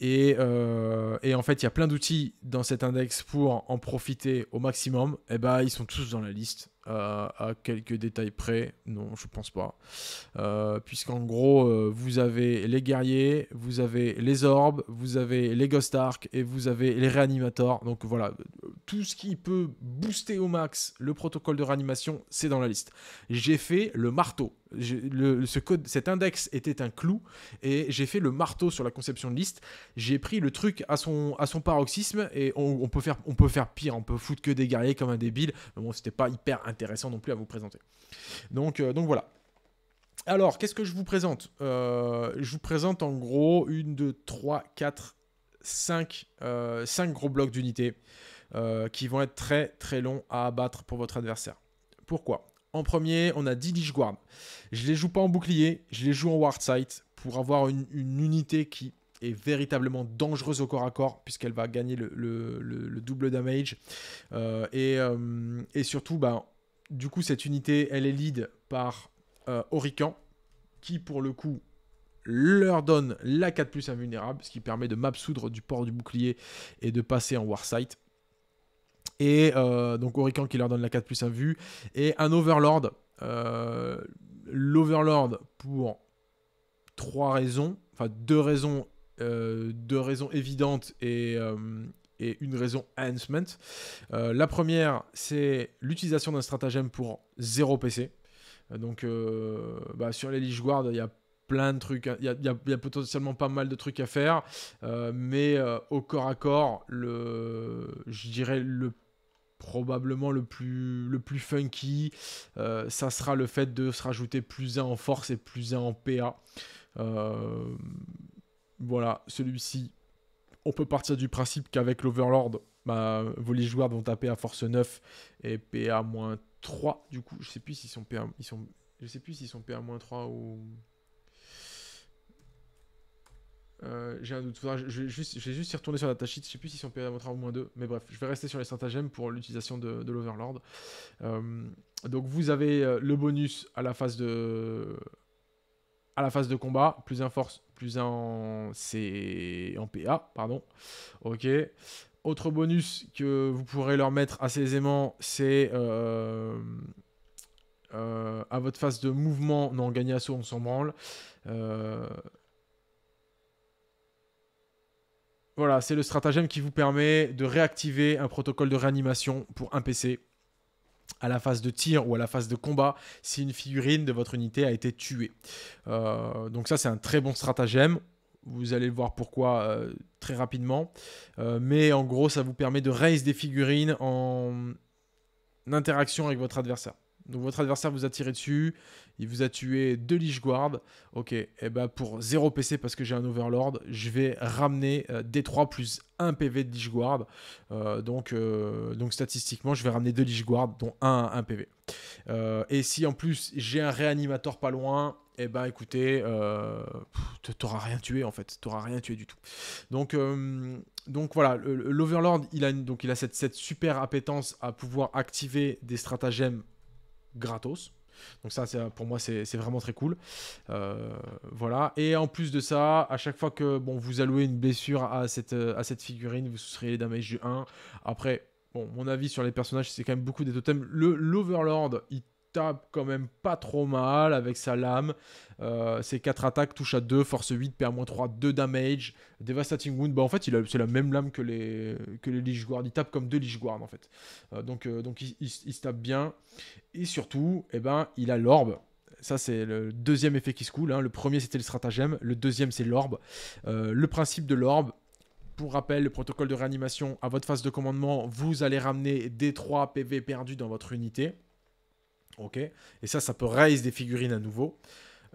Euh, et, en fait, il y a plein d'outils dans cet index pour en profiter au maximum. Et eh bah, ben, ils sont tous dans la liste, euh, à quelques détails près. Non, je pense pas. Euh, puisqu'en gros, vous avez les guerriers, vous avez les orbes, vous avez les ghost arcs et vous avez les réanimateurs. Donc voilà, tout ce qui peut booster au max le protocole de réanimation, c'est dans la liste. J'ai fait le marteau le, ce code, cet index était un clou et j'ai fait le marteau sur la conception de liste. J'ai pris le truc à son, à son paroxysme et on, peut faire, on peut faire pire, on peut foutre que des guerriers comme un débile. Mais bon, c'était pas hyper intéressant non plus à vous présenter. Donc, euh, donc voilà. Alors, qu'est-ce que je vous présente euh, Je vous présente en gros une, deux, trois, quatre cinq euh, gros blocs d'unités euh, qui vont être très très longs à abattre pour votre adversaire. Pourquoi en premier, on a 10 Lich Guard. Je les joue pas en bouclier, je les joue en war pour avoir une, unité qui est véritablement dangereuse au corps à corps puisqu'elle va gagner le, double damage. Euh, euh, et, surtout, bah, du coup, cette unité, elle est lead par euh, qui, pour le coup, leur donne la 4 plus invulnérable, ce qui permet de m'absoudre du port du bouclier et de passer en Warsight. Et euh, donc Orican qui leur donne la 4 plus 1 vue. Et un Overlord. Euh, L'Overlord pour trois raisons. Enfin deux raisons. Euh, deux raisons évidentes et, euh, et une raison enhancement. la première, c'est l'utilisation d'un stratagème pour 0 PC. Donc bah, sur les Lich il y a plein de trucs. Il y, a, potentiellement pas mal de trucs à faire. mais au corps à corps, le, je dirais le probablement le plus, le plus funky, euh, ça sera le fait de se rajouter plus 1 en force et plus 1 en PA. Euh, voilà, celui-ci, on peut partir du principe qu'avec l'Overlord, bah, vos les joueurs vont taper à force 9 et PA-3. Du coup, je sais plus s'ils sont PA, ils sais plus s'ils sont PA-3 ou euh, j'ai un doute. je, vais juste, je juste y retourner sur la tâche Je sais plus si sont payés à votre ou moins 2. Mais bref, je vais rester sur les stratagèmes pour l'utilisation de, l'Overlord. Euh, donc vous avez euh, le bonus à la phase de à la phase de combat, plus un force, plus un en... c'est en PA, pardon. Ok. Autre bonus que vous pourrez leur mettre assez aisément, c'est à votre phase de mouvement, non, gagner assaut, on s'en branle. Voilà, c'est le stratagème qui vous permet de réactiver un protocole de réanimation pour un PC à la phase de tir ou à la phase de combat si une figurine de votre unité a été tuée. Euh, donc ça c'est un très bon stratagème. Vous allez voir pourquoi euh, très rapidement. Euh, mais en gros ça vous permet de raise des figurines en interaction avec votre adversaire. Donc votre adversaire vous a tiré dessus, il vous a tué deux Lich Guard. Ok, et eh ben pour 0 PC parce que j'ai un Overlord, je vais ramener euh, D3 plus 1 PV de Lich euh, donc, euh, donc statistiquement, je vais ramener deux Lich dont 1 1 PV. et si en plus j'ai un réanimateur pas loin, et eh ben bah écoutez, t'auras rien tué en fait, t'auras rien tué du tout. Donc donc voilà, l'Overlord, il a, donc il a cette, cette, super appétence à pouvoir activer des stratagèmes gratos. Donc ça, pour moi, c'est vraiment très cool. Euh, voilà. Et en plus de ça, à chaque fois que bon, vous allouez une blessure à cette, à cette figurine, vous serez les damage du 1. Après, bon, mon avis sur les personnages, c'est quand même beaucoup des totems. L'Overlord, il tape quand même pas trop mal avec sa lame. Euh, ses 4 attaques touchent à 2, force 8, moins 3 2 damage. Devastating Wound, bah en fait, c'est la même lame que les, que les Lich Il tape comme deux Lich Guard en fait. Euh, donc euh, donc il, se tape bien. Et surtout, eh ben, il a l'orbe. Ça, c'est le deuxième effet qui se coule. Hein. Le premier, c'était le stratagème. Le deuxième, c'est l'orbe. Euh, le principe de l'orbe, pour rappel, le protocole de réanimation à votre phase de commandement, vous allez ramener des 3 PV perdus dans votre unité. Ok Et ça, ça peut raise des figurines à nouveau.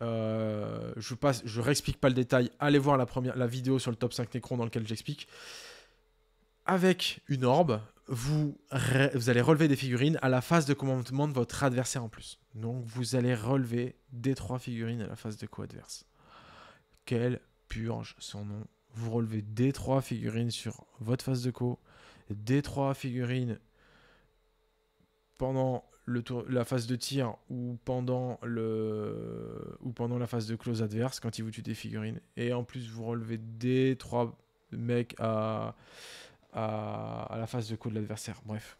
Euh, je passe, je réexplique pas le détail. Allez voir la première, la vidéo sur le top 5 Necron dans lequel j'explique. Avec une orbe, vous, vous, allez relever des figurines à la phase de commandement de votre adversaire en plus. Donc vous allez relever des trois figurines à la phase de co-adverse. Quelle purge son nom. Vous relevez des trois figurines sur votre phase de co, des trois figurines pendant le tour, la phase de tir ou pendant, le, ou pendant la phase de close adverse quand il vous tue des figurines. Et en plus, vous relevez des trois mecs à, à, la phase de coup de l'adversaire. Bref.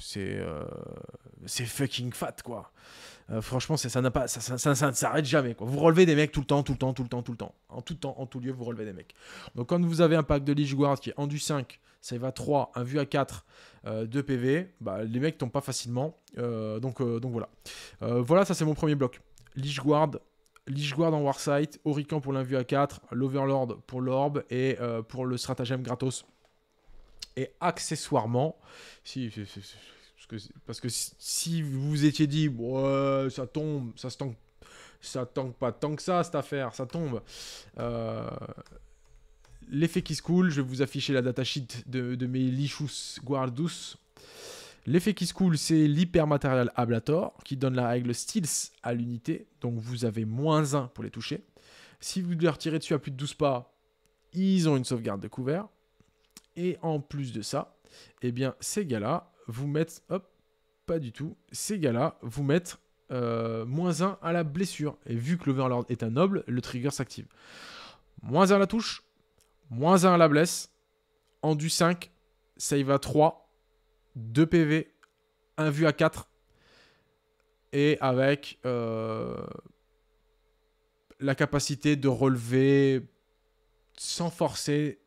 c'est euh, c'est fucking fat quoi. Euh, franchement, ça n'a pas ne s'arrête jamais Vous relevez des mecs tout le temps, tout le temps, tout le temps, tout le temps. En tout temps, en tout lieu, vous relevez des mecs. Donc quand vous avez un pack de Lich Guard qui est en du 5 ça va 3, un vu à 4, 2 PV, les mecs tombent pas facilement. Euh, donc, euh, donc voilà. Euh, voilà, ça c'est mon premier bloc. Lich Guard, en Warsight, Orican pour l'invue à 4, l'Overlord pour l'Orb et pour le stratagème gratos. Et accessoirement, si, parce que, si vous vous étiez dit, ouais, ça tombe, ça se tank, ça tank pas tant que ça cette affaire, ça tombe, euh, l'effet qui se coule, je vais vous afficher la datasheet de, de mes Lichus Guardus. L'effet qui se coule, c'est l'hypermatériel ablator qui donne la règle Steals à l'unité. Donc vous avez moins 1 pour les toucher. Si vous leur tirez dessus à plus de 12 pas, ils ont une sauvegarde de couvert. Et en plus de ça, eh bien ces gars-là vous mettent. Hop, pas du tout. Ces gars-là vous mettent euh, moins 1 à la blessure. Et vu que l'Overlord est un noble, le trigger s'active. Moins 1 à la touche, Moins 1 à la blesse. du 5. Save à 3. 2 PV. 1 vue à 4. Et avec euh, la capacité de relever sans forcer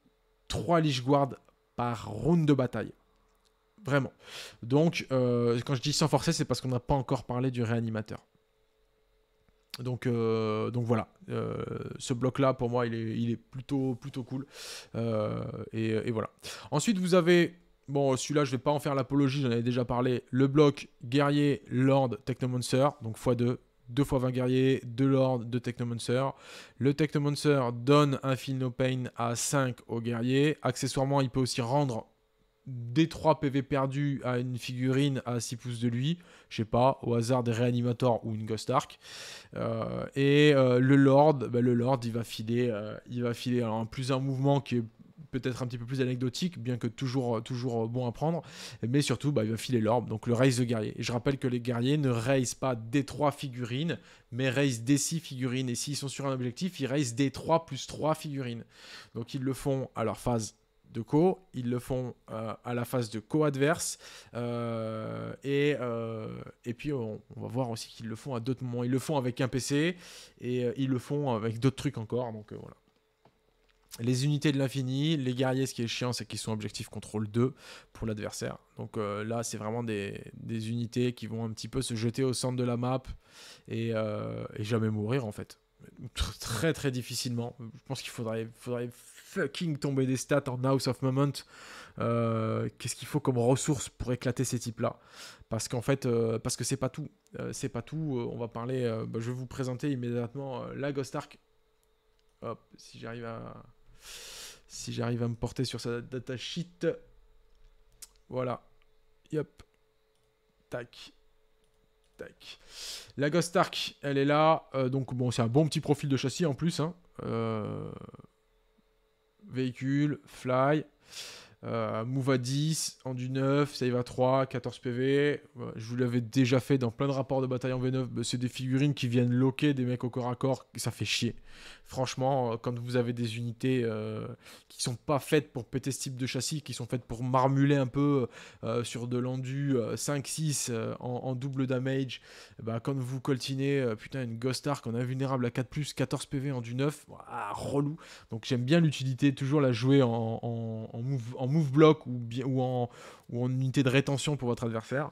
3 Lich Guard par round de bataille. Vraiment. Donc, euh, quand je dis sans forcer, c'est parce qu'on n'a pas encore parlé du réanimateur. Donc, euh, donc voilà, euh, ce bloc-là, pour moi, il est, plutôt, plutôt cool. Euh, et, voilà. Ensuite, vous avez, bon, celui-là, je ne vais pas en faire l'apologie, j'en avais déjà parlé, le bloc guerrier, lord, technomancer, donc x2. 2 x 20 guerriers, 2 lords, 2 technomancer. Le technomancer donne un fil no pain à 5 aux guerriers. Accessoirement, il peut aussi rendre des 3 PV perdus à une figurine à 6 pouces de lui, je sais pas, au hasard des réanimateurs ou une Ghost Arc. Euh, et euh, le Lord, bah, le Lord, il va filer, euh, il va filer alors, plus un mouvement qui est peut-être un petit peu plus anecdotique, bien que toujours, toujours bon à prendre, mais surtout, bah, il va filer l'orbe, donc le raise de guerrier. je rappelle que les guerriers ne raise pas des 3 figurines, mais raise des 6 figurines, et s'ils sont sur un objectif, ils raise des 3 plus 3 figurines. Donc ils le font à leur phase de co, ils le font euh, à la phase de co adverse, euh, euh, et, puis on, va voir aussi qu'ils le font à d'autres moments. Ils le font avec un PC, et ils le font avec d'autres trucs encore, donc voilà. Les unités de l'infini, les guerriers, ce qui est chiant, c'est qu'ils sont objectif contrôle 2 pour l'adversaire. Donc là, c'est vraiment des, unités qui vont un petit peu se jeter au centre de la map et, jamais mourir en fait. Très très difficilement. Je pense qu'il faudrait, faudrait fucking tomber des stats en House of Moment. Euh, qu'est-ce qu'il faut comme ressources pour éclater ces types-là Parce qu'en fait, euh, parce que c'est pas tout. Euh, c'est pas tout. on va parler. Bah, je vais vous présenter immédiatement la Ghost Ark. Hop, si j'arrive à. Si j'arrive à me porter sur sa data sheet. Voilà. Yep. Tac. Tac. La Ghost Ark, elle est là. donc, bon, c'est un bon petit profil de châssis en plus. Hein. Euh, véhicule, fly. Euh, move à 10, en du 9, save à 3, 14 PV. Je vous l'avais déjà fait dans plein de rapports de bataille en V9. Bah, c'est des figurines qui viennent loquer des mecs au corps à corps. Ça fait chier franchement, euh, quand vous avez des unités qui euh, qui sont pas faites pour péter ce type de châssis, qui sont faites pour marmuler un peu euh, sur de l'endu 5-6 en, double damage, eh ben, quand vous coltinez putain, une Ghost Arc en invulnérable à 4+, 14 PV en du 9, relou. Donc j'aime bien l'utilité, toujours la jouer en, move, block ou, bien, ou en unité de rétention pour votre adversaire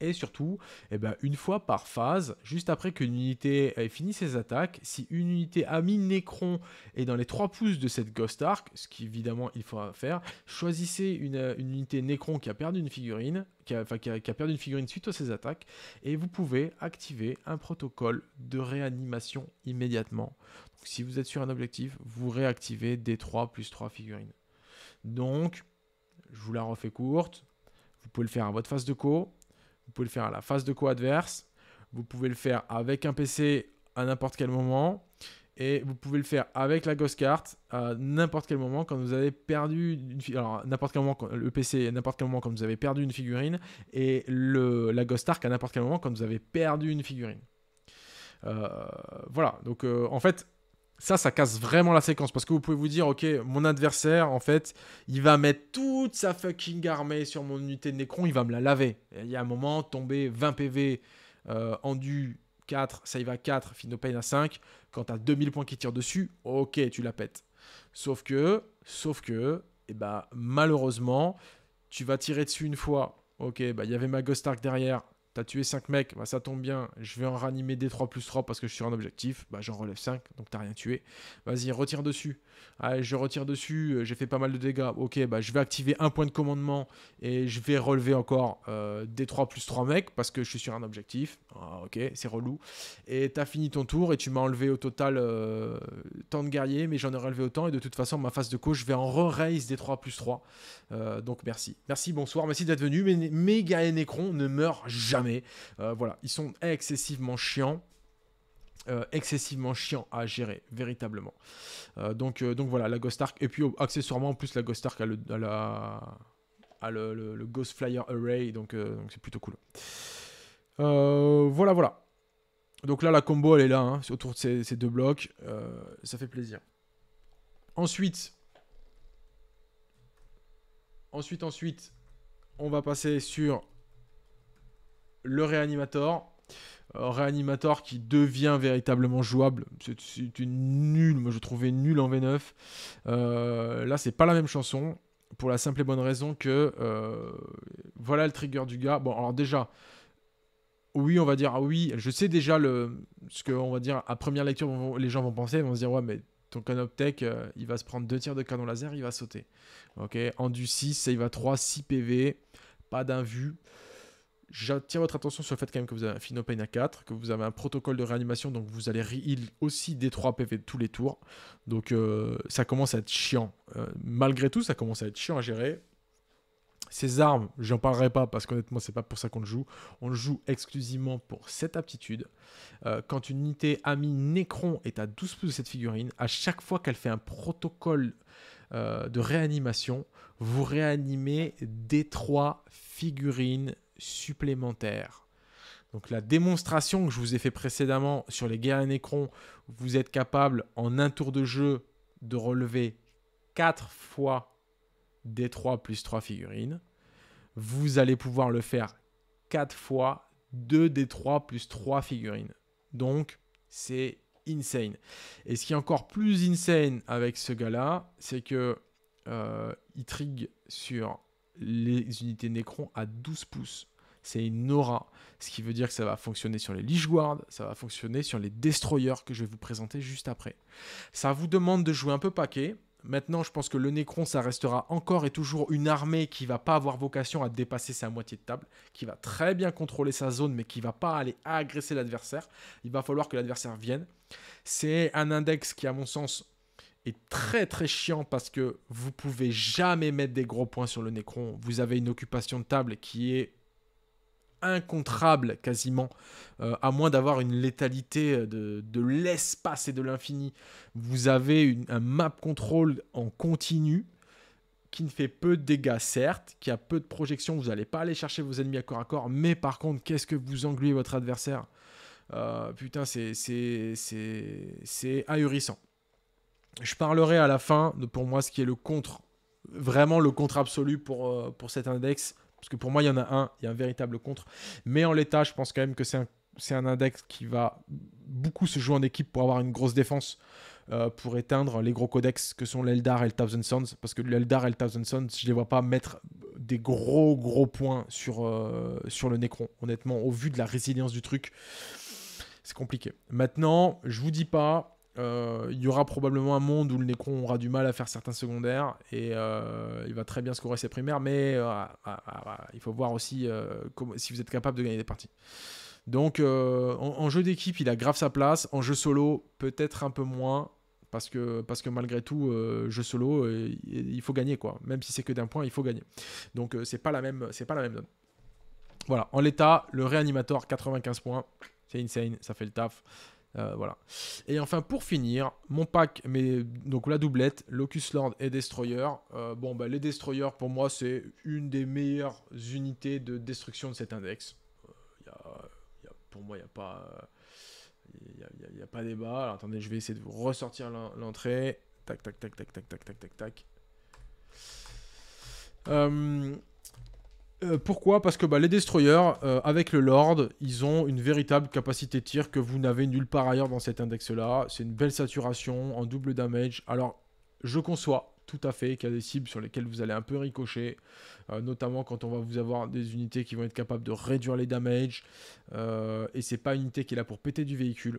et surtout, eh ben, une fois par phase, juste après qu'une unité ait fini ses attaques, si une unité mis Necron est dans les 3 pouces de cette Ghost Arc, ce qu'évidemment il faudra faire, choisissez euh, une, unité Necron qui a perdu une figurine, qui a, perdu une figurine suite à ses attaques, et vous pouvez activer un protocole de réanimation immédiatement. Donc, si vous êtes sur un objectif, vous réactivez des 3 plus 3 figurines. Donc, je vous la refais courte. Vous pouvez le faire à votre phase de co, vous pouvez le faire à la phase de co-adverse. Vous pouvez le faire avec un PC à n'importe quel moment. Et vous pouvez le faire avec la Ghost Card à n'importe quel moment quand vous avez perdu une Alors, n'importe quel moment, le PC, n'importe quel moment quand vous avez perdu une figurine. Et le, la Ghost Arc à n'importe quel moment quand vous avez perdu une figurine. Euh, voilà. Donc, euh, en fait, ça, ça casse vraiment la séquence parce que vous pouvez vous dire, ok, mon adversaire, en fait, il va mettre toute sa fucking armée sur mon unité de Necron, il va me la laver. il y a un moment, tomber 20 PV, euh, endu 4, save va 4, fin de pain à 5, quand t'as 2000 points qui tirent dessus, ok, tu la pètes. Sauf que, sauf que, et eh bah, ben, malheureusement, tu vas tirer dessus une fois, ok, bah, il y avait ma Ghost Arc derrière, t'as tué 5 mecs, bah, ça tombe bien, je vais en ranimer des 3 plus 3 parce que je suis sur un objectif, bah, j'en relève 5, donc t'as rien tué. Vas-y, retire dessus. Allez, je retire dessus, euh, j'ai fait pas mal de dégâts. Ok, bah, je vais activer un point de commandement et je vais relever encore euh, des 3 plus 3 mecs parce que je suis sur un objectif. Ah, ok, c'est relou. Et t'as fini ton tour et tu m'as enlevé au total euh, tant de guerriers, mais j'en ai relevé autant et de toute façon, ma phase de coach, je vais en re-raise des 3 plus 3. Euh, donc merci. Merci, bonsoir, merci d'être venu. Mais Méga et Necron ne meurent jamais mais euh, voilà, ils sont excessivement chiants. Euh, excessivement chiants à gérer, véritablement. Euh, donc, donc voilà, la Ghost Arc. Et puis oh, accessoirement, en plus, la Ghost Arc a le, la, le, Ghost Flyer Array, donc donc c'est plutôt cool. voilà, voilà. Donc là, la combo, elle est là, hein, autour de ces deux blocs. ça fait plaisir. Ensuite, ensuite, ensuite, on va passer sur le réanimator. Réanimator qui devient véritablement jouable. C'est une nulle, moi je trouvais nul en V9. Euh, là, c'est pas la même chanson. Pour la simple et bonne raison que euh, voilà le trigger du gars. Bon, alors déjà, oui, on va dire, ah oui, je sais déjà le, ce que, on va dire, à première lecture, les gens vont penser, ils vont se dire, ouais, mais ton canoptech, euh, il va se prendre deux tirs de canon laser, il va sauter. Ok, en du 6, ça il va 3, 6 PV, pas d'invue. J'attire votre attention sur le fait quand même que vous avez un Finopane à 4, que vous avez un protocole de réanimation, donc vous allez re-heal aussi des 3 PV tous les tours. Donc euh, ça commence à être chiant. Euh, malgré tout, ça commence à être chiant à gérer. Ces armes, j'en parlerai pas parce qu'honnêtement, c'est pas pour ça qu'on le joue. On le joue exclusivement pour cette aptitude. Euh, quand une unité amie Necron est à 12 pouces de cette figurine, à chaque fois qu'elle fait un protocole de réanimation, vous réanimez des 3 figurines supplémentaire. Donc la démonstration que je vous ai fait précédemment sur les guerres Necron, vous êtes capable en un tour de jeu de relever 4 fois des 3 plus 3 figurines. Vous allez pouvoir le faire 4 fois 2 des 3 plus 3 figurines. Donc c'est insane. Et ce qui est encore plus insane avec ce gars-là, c'est que euh, il trigue sur les unités nécron à 12 pouces. C'est une aura, ce qui veut dire que ça va fonctionner sur les lichguard, ça va fonctionner sur les Destroyers que je vais vous présenter juste après. Ça vous demande de jouer un peu paquet, Maintenant, je pense que le nécron, ça restera encore et toujours une armée qui va pas avoir vocation à dépasser sa moitié de table, qui va très bien contrôler sa zone, mais qui va pas aller agresser l'adversaire. Il va falloir que l'adversaire vienne. C'est un index qui, à mon sens, est très très chiant parce que vous pouvez jamais mettre des gros points sur le Necron. Vous avez une occupation de table qui est incontrable quasiment, euh, à moins d'avoir une létalité de, de l'espace et de l'infini. Vous avez un map control en continu qui ne fait peu de dégâts, certes, qui a peu de projection, vous n'allez pas aller chercher vos ennemis à corps à corps, mais par contre, qu'est-ce que vous engluez votre adversaire euh, Putain, c'est ahurissant. Je parlerai à la fin de pour moi ce qui est le contre, vraiment le contre absolu pour, euh, pour cet index. Parce que pour moi, il y en a un, il y a un véritable contre. Mais en l'état, je pense quand même que c'est un, index qui va beaucoup se jouer en équipe pour avoir une grosse défense euh, pour éteindre les gros codex que sont l'Eldar et le Thousand Sons. Parce que l'Eldar et le Thousand Sons, je ne les vois pas mettre des gros gros points sur, euh, sur le Necron. Honnêtement, au vu de la résilience du truc, c'est compliqué. Maintenant, je vous dis pas euh, il y aura probablement un monde où le Necron aura du mal à faire certains secondaires et euh, il va très bien scorer ses primaires, mais euh, ah, ah, ah, il faut voir aussi si vous êtes capable de gagner des parties. Donc en, jeu d'équipe, il a grave sa place. En jeu solo, peut-être un peu moins. Parce que, parce que malgré tout, jeu solo, il faut gagner quoi. Même si c'est que d'un point, il faut gagner. Donc c'est pas la même, c'est pas la même donne. Voilà. En l'état, le réanimateur 95 points, c'est insane, ça fait le taf. Euh, voilà. Et enfin, pour finir, mon pack, mais, donc la doublette, Locus Lord et Destroyer. Euh, bon, bah, les Destroyers, pour moi, c'est une des meilleures unités de destruction de cet index. Euh, y a, pour moi, il n'y a pas. Il n'y a, pas débat. attendez, je vais essayer de vous ressortir l'entrée. Tac, tac, tac, tac, tac, tac, tac, tac, tac. Euh, pourquoi Parce que bah, les destroyers, euh, avec le Lord, ils ont une véritable capacité de tir que vous n'avez nulle part ailleurs dans cet index-là. C'est une belle saturation en double damage. Alors, je conçois tout à fait qu'il y a des cibles sur lesquelles vous allez un peu ricocher, euh, notamment quand on va vous avoir des unités qui vont être capables de réduire les damages, et c'est pas une unité qui est là pour péter du véhicule.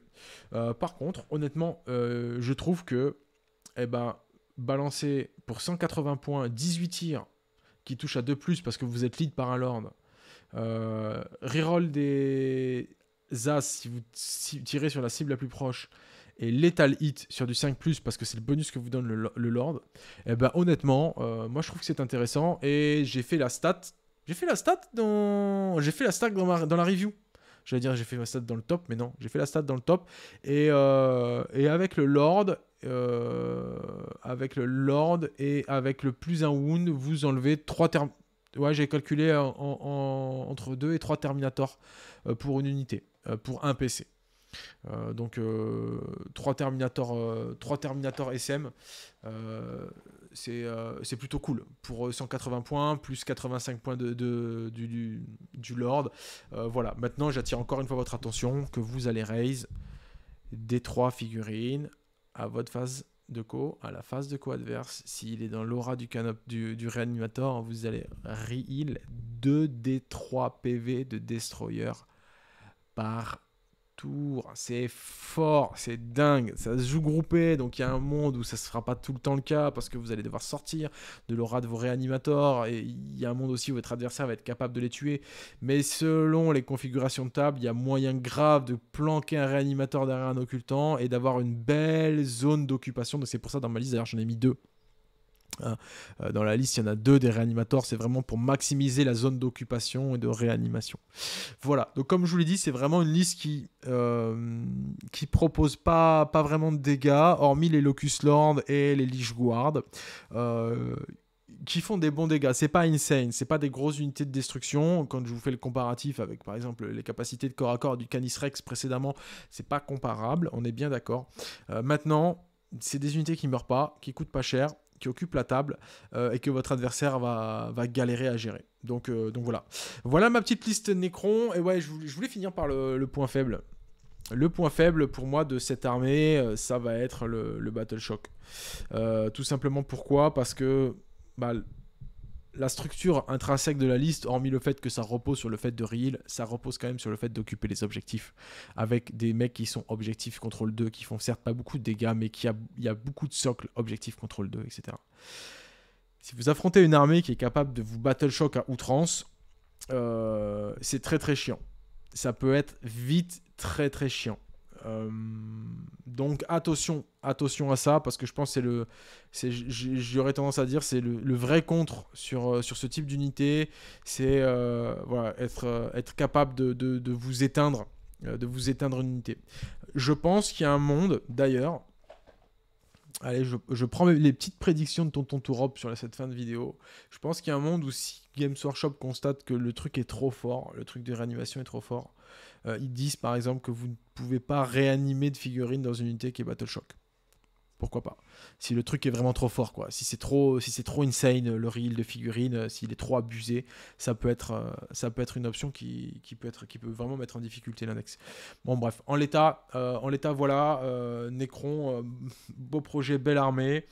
par contre, honnêtement, je trouve que, eh ben, balancer pour 180 points 18 tirs qui touche à 2 parce que vous êtes lead par un lord. Euh, reroll des As si vous tirez sur la cible la plus proche et Lethal Hit sur du 5 plus parce que c'est le bonus que vous donne le, Lord, et eh ben honnêtement, euh, moi je trouve que c'est intéressant et j'ai fait la stat. J'ai fait la stat dans. J'ai fait la stat dans, la review. J'allais dire j'ai fait ma stat dans le top, mais non, j'ai fait la stat dans le top. Et, euh, et avec le Lord euh, avec le Lord et avec le plus un wound, vous enlevez 3 termes. Ouais, j'ai calculé entre 2 et 3 terminators euh, pour une unité, euh, pour un PC. donc 3 terminators Terminator SM c'est plutôt cool pour 180 points plus 85 points de, du, du, Lord voilà maintenant j'attire encore une fois votre attention que vous allez raise des 3 figurines à votre phase de co, à la phase de co adverse. S'il est dans l'aura du, canop, du, réanimateur, vous allez re-heal 2d3 PV de destroyer par tour. C'est fort, c'est dingue. Ça se joue groupé, donc il y a un monde où ça ne sera pas tout le temps le cas parce que vous allez devoir sortir de l'aura de vos réanimateurs. Et il y a un monde aussi où votre adversaire va être capable de les tuer. Mais selon les configurations de table, il y a moyen grave de planquer un réanimateur derrière un occultant et d'avoir une belle zone d'occupation. Donc c'est pour ça dans ma liste, d'ailleurs, j'en ai mis deux Hein. Euh, dans la liste, il y en a deux des réanimateurs. C'est vraiment pour maximiser la zone d'occupation et de réanimation. Voilà. Donc, comme je vous l'ai dit, c'est vraiment une liste qui, euh, qui propose pas, pas vraiment de dégâts, hormis les Locus Lord et les Lich Guard. Euh, qui font des bons dégâts. C'est pas insane, c'est pas des grosses unités de destruction. Quand je vous fais le comparatif avec par exemple les capacités de corps à corps du Canis Rex précédemment, c'est pas comparable, on est bien d'accord. maintenant, c'est des unités qui meurent pas, qui coûtent pas cher, qui occupe la table euh, et que votre adversaire va, va galérer à gérer. Donc, euh, donc voilà. Voilà ma petite liste Necron. Et ouais, je voulais, finir par le, point faible. Le point faible pour moi de cette armée, euh, ça va être le, le Battle Shock. tout simplement pourquoi Parce que bah, la structure intrinsèque de la liste, hormis le fait que ça repose sur le fait de reheal, ça repose quand même sur le fait d'occuper les objectifs. Avec des mecs qui sont objectifs contrôle 2, qui font certes pas beaucoup de dégâts, mais qui a, y a beaucoup de socles objectifs contrôle 2, etc. Si vous affrontez une armée qui est capable de vous battle shock à outrance, euh, c'est très très chiant. Ça peut être vite très très chiant. Euh, donc attention, attention à ça, parce que je pense que c'est le, j'aurais tendance à dire, c'est le, vrai contre sur, euh, sur ce type d'unité, c'est euh, être, être capable de, de, de vous éteindre, de vous éteindre une unité. Je pense qu'il y a un monde, d'ailleurs, Allez, je, prends les petites prédictions de Tonton Tourop sur cette fin de vidéo. Je pense qu'il y a un monde où si Games Workshop constate que le truc est trop fort, le truc de réanimation est trop fort, euh, ils disent par exemple que vous ne pouvez pas réanimer de figurines dans une unité qui est Battleshock pourquoi pas. Si le truc est vraiment trop fort, quoi. Si c'est trop, si c'est trop insane, le reel de figurine, euh, s'il est trop abusé, ça peut être, euh, ça peut être une option qui, peut être, qui peut vraiment mettre en difficulté l'index. Bon, bref, en l'état, euh, en l'état, voilà, Necron, beau projet, belle armée.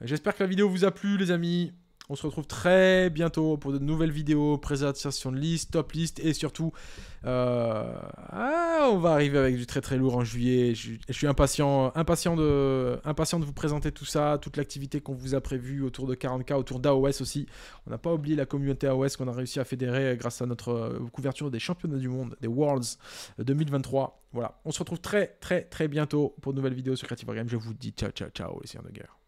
J'espère que la vidéo vous a plu, les amis. On se retrouve très bientôt pour de nouvelles vidéos, présentation de listes, top listes, et surtout, euh, ah, on va arriver avec du très très lourd en juillet. Je, suis impatient, impatient, de, impatient de vous présenter tout ça, toute l'activité qu'on vous a prévue autour de 40K, autour d'AOS aussi. On n'a pas oublié la communauté AOS qu'on a réussi à fédérer grâce à notre euh, couverture des championnats du monde, des Worlds 2023. Euh, voilà, on se retrouve très très très bientôt pour de nouvelles vidéos sur Creative Program. Je vous dis ciao ciao ciao les seigneurs de guerre.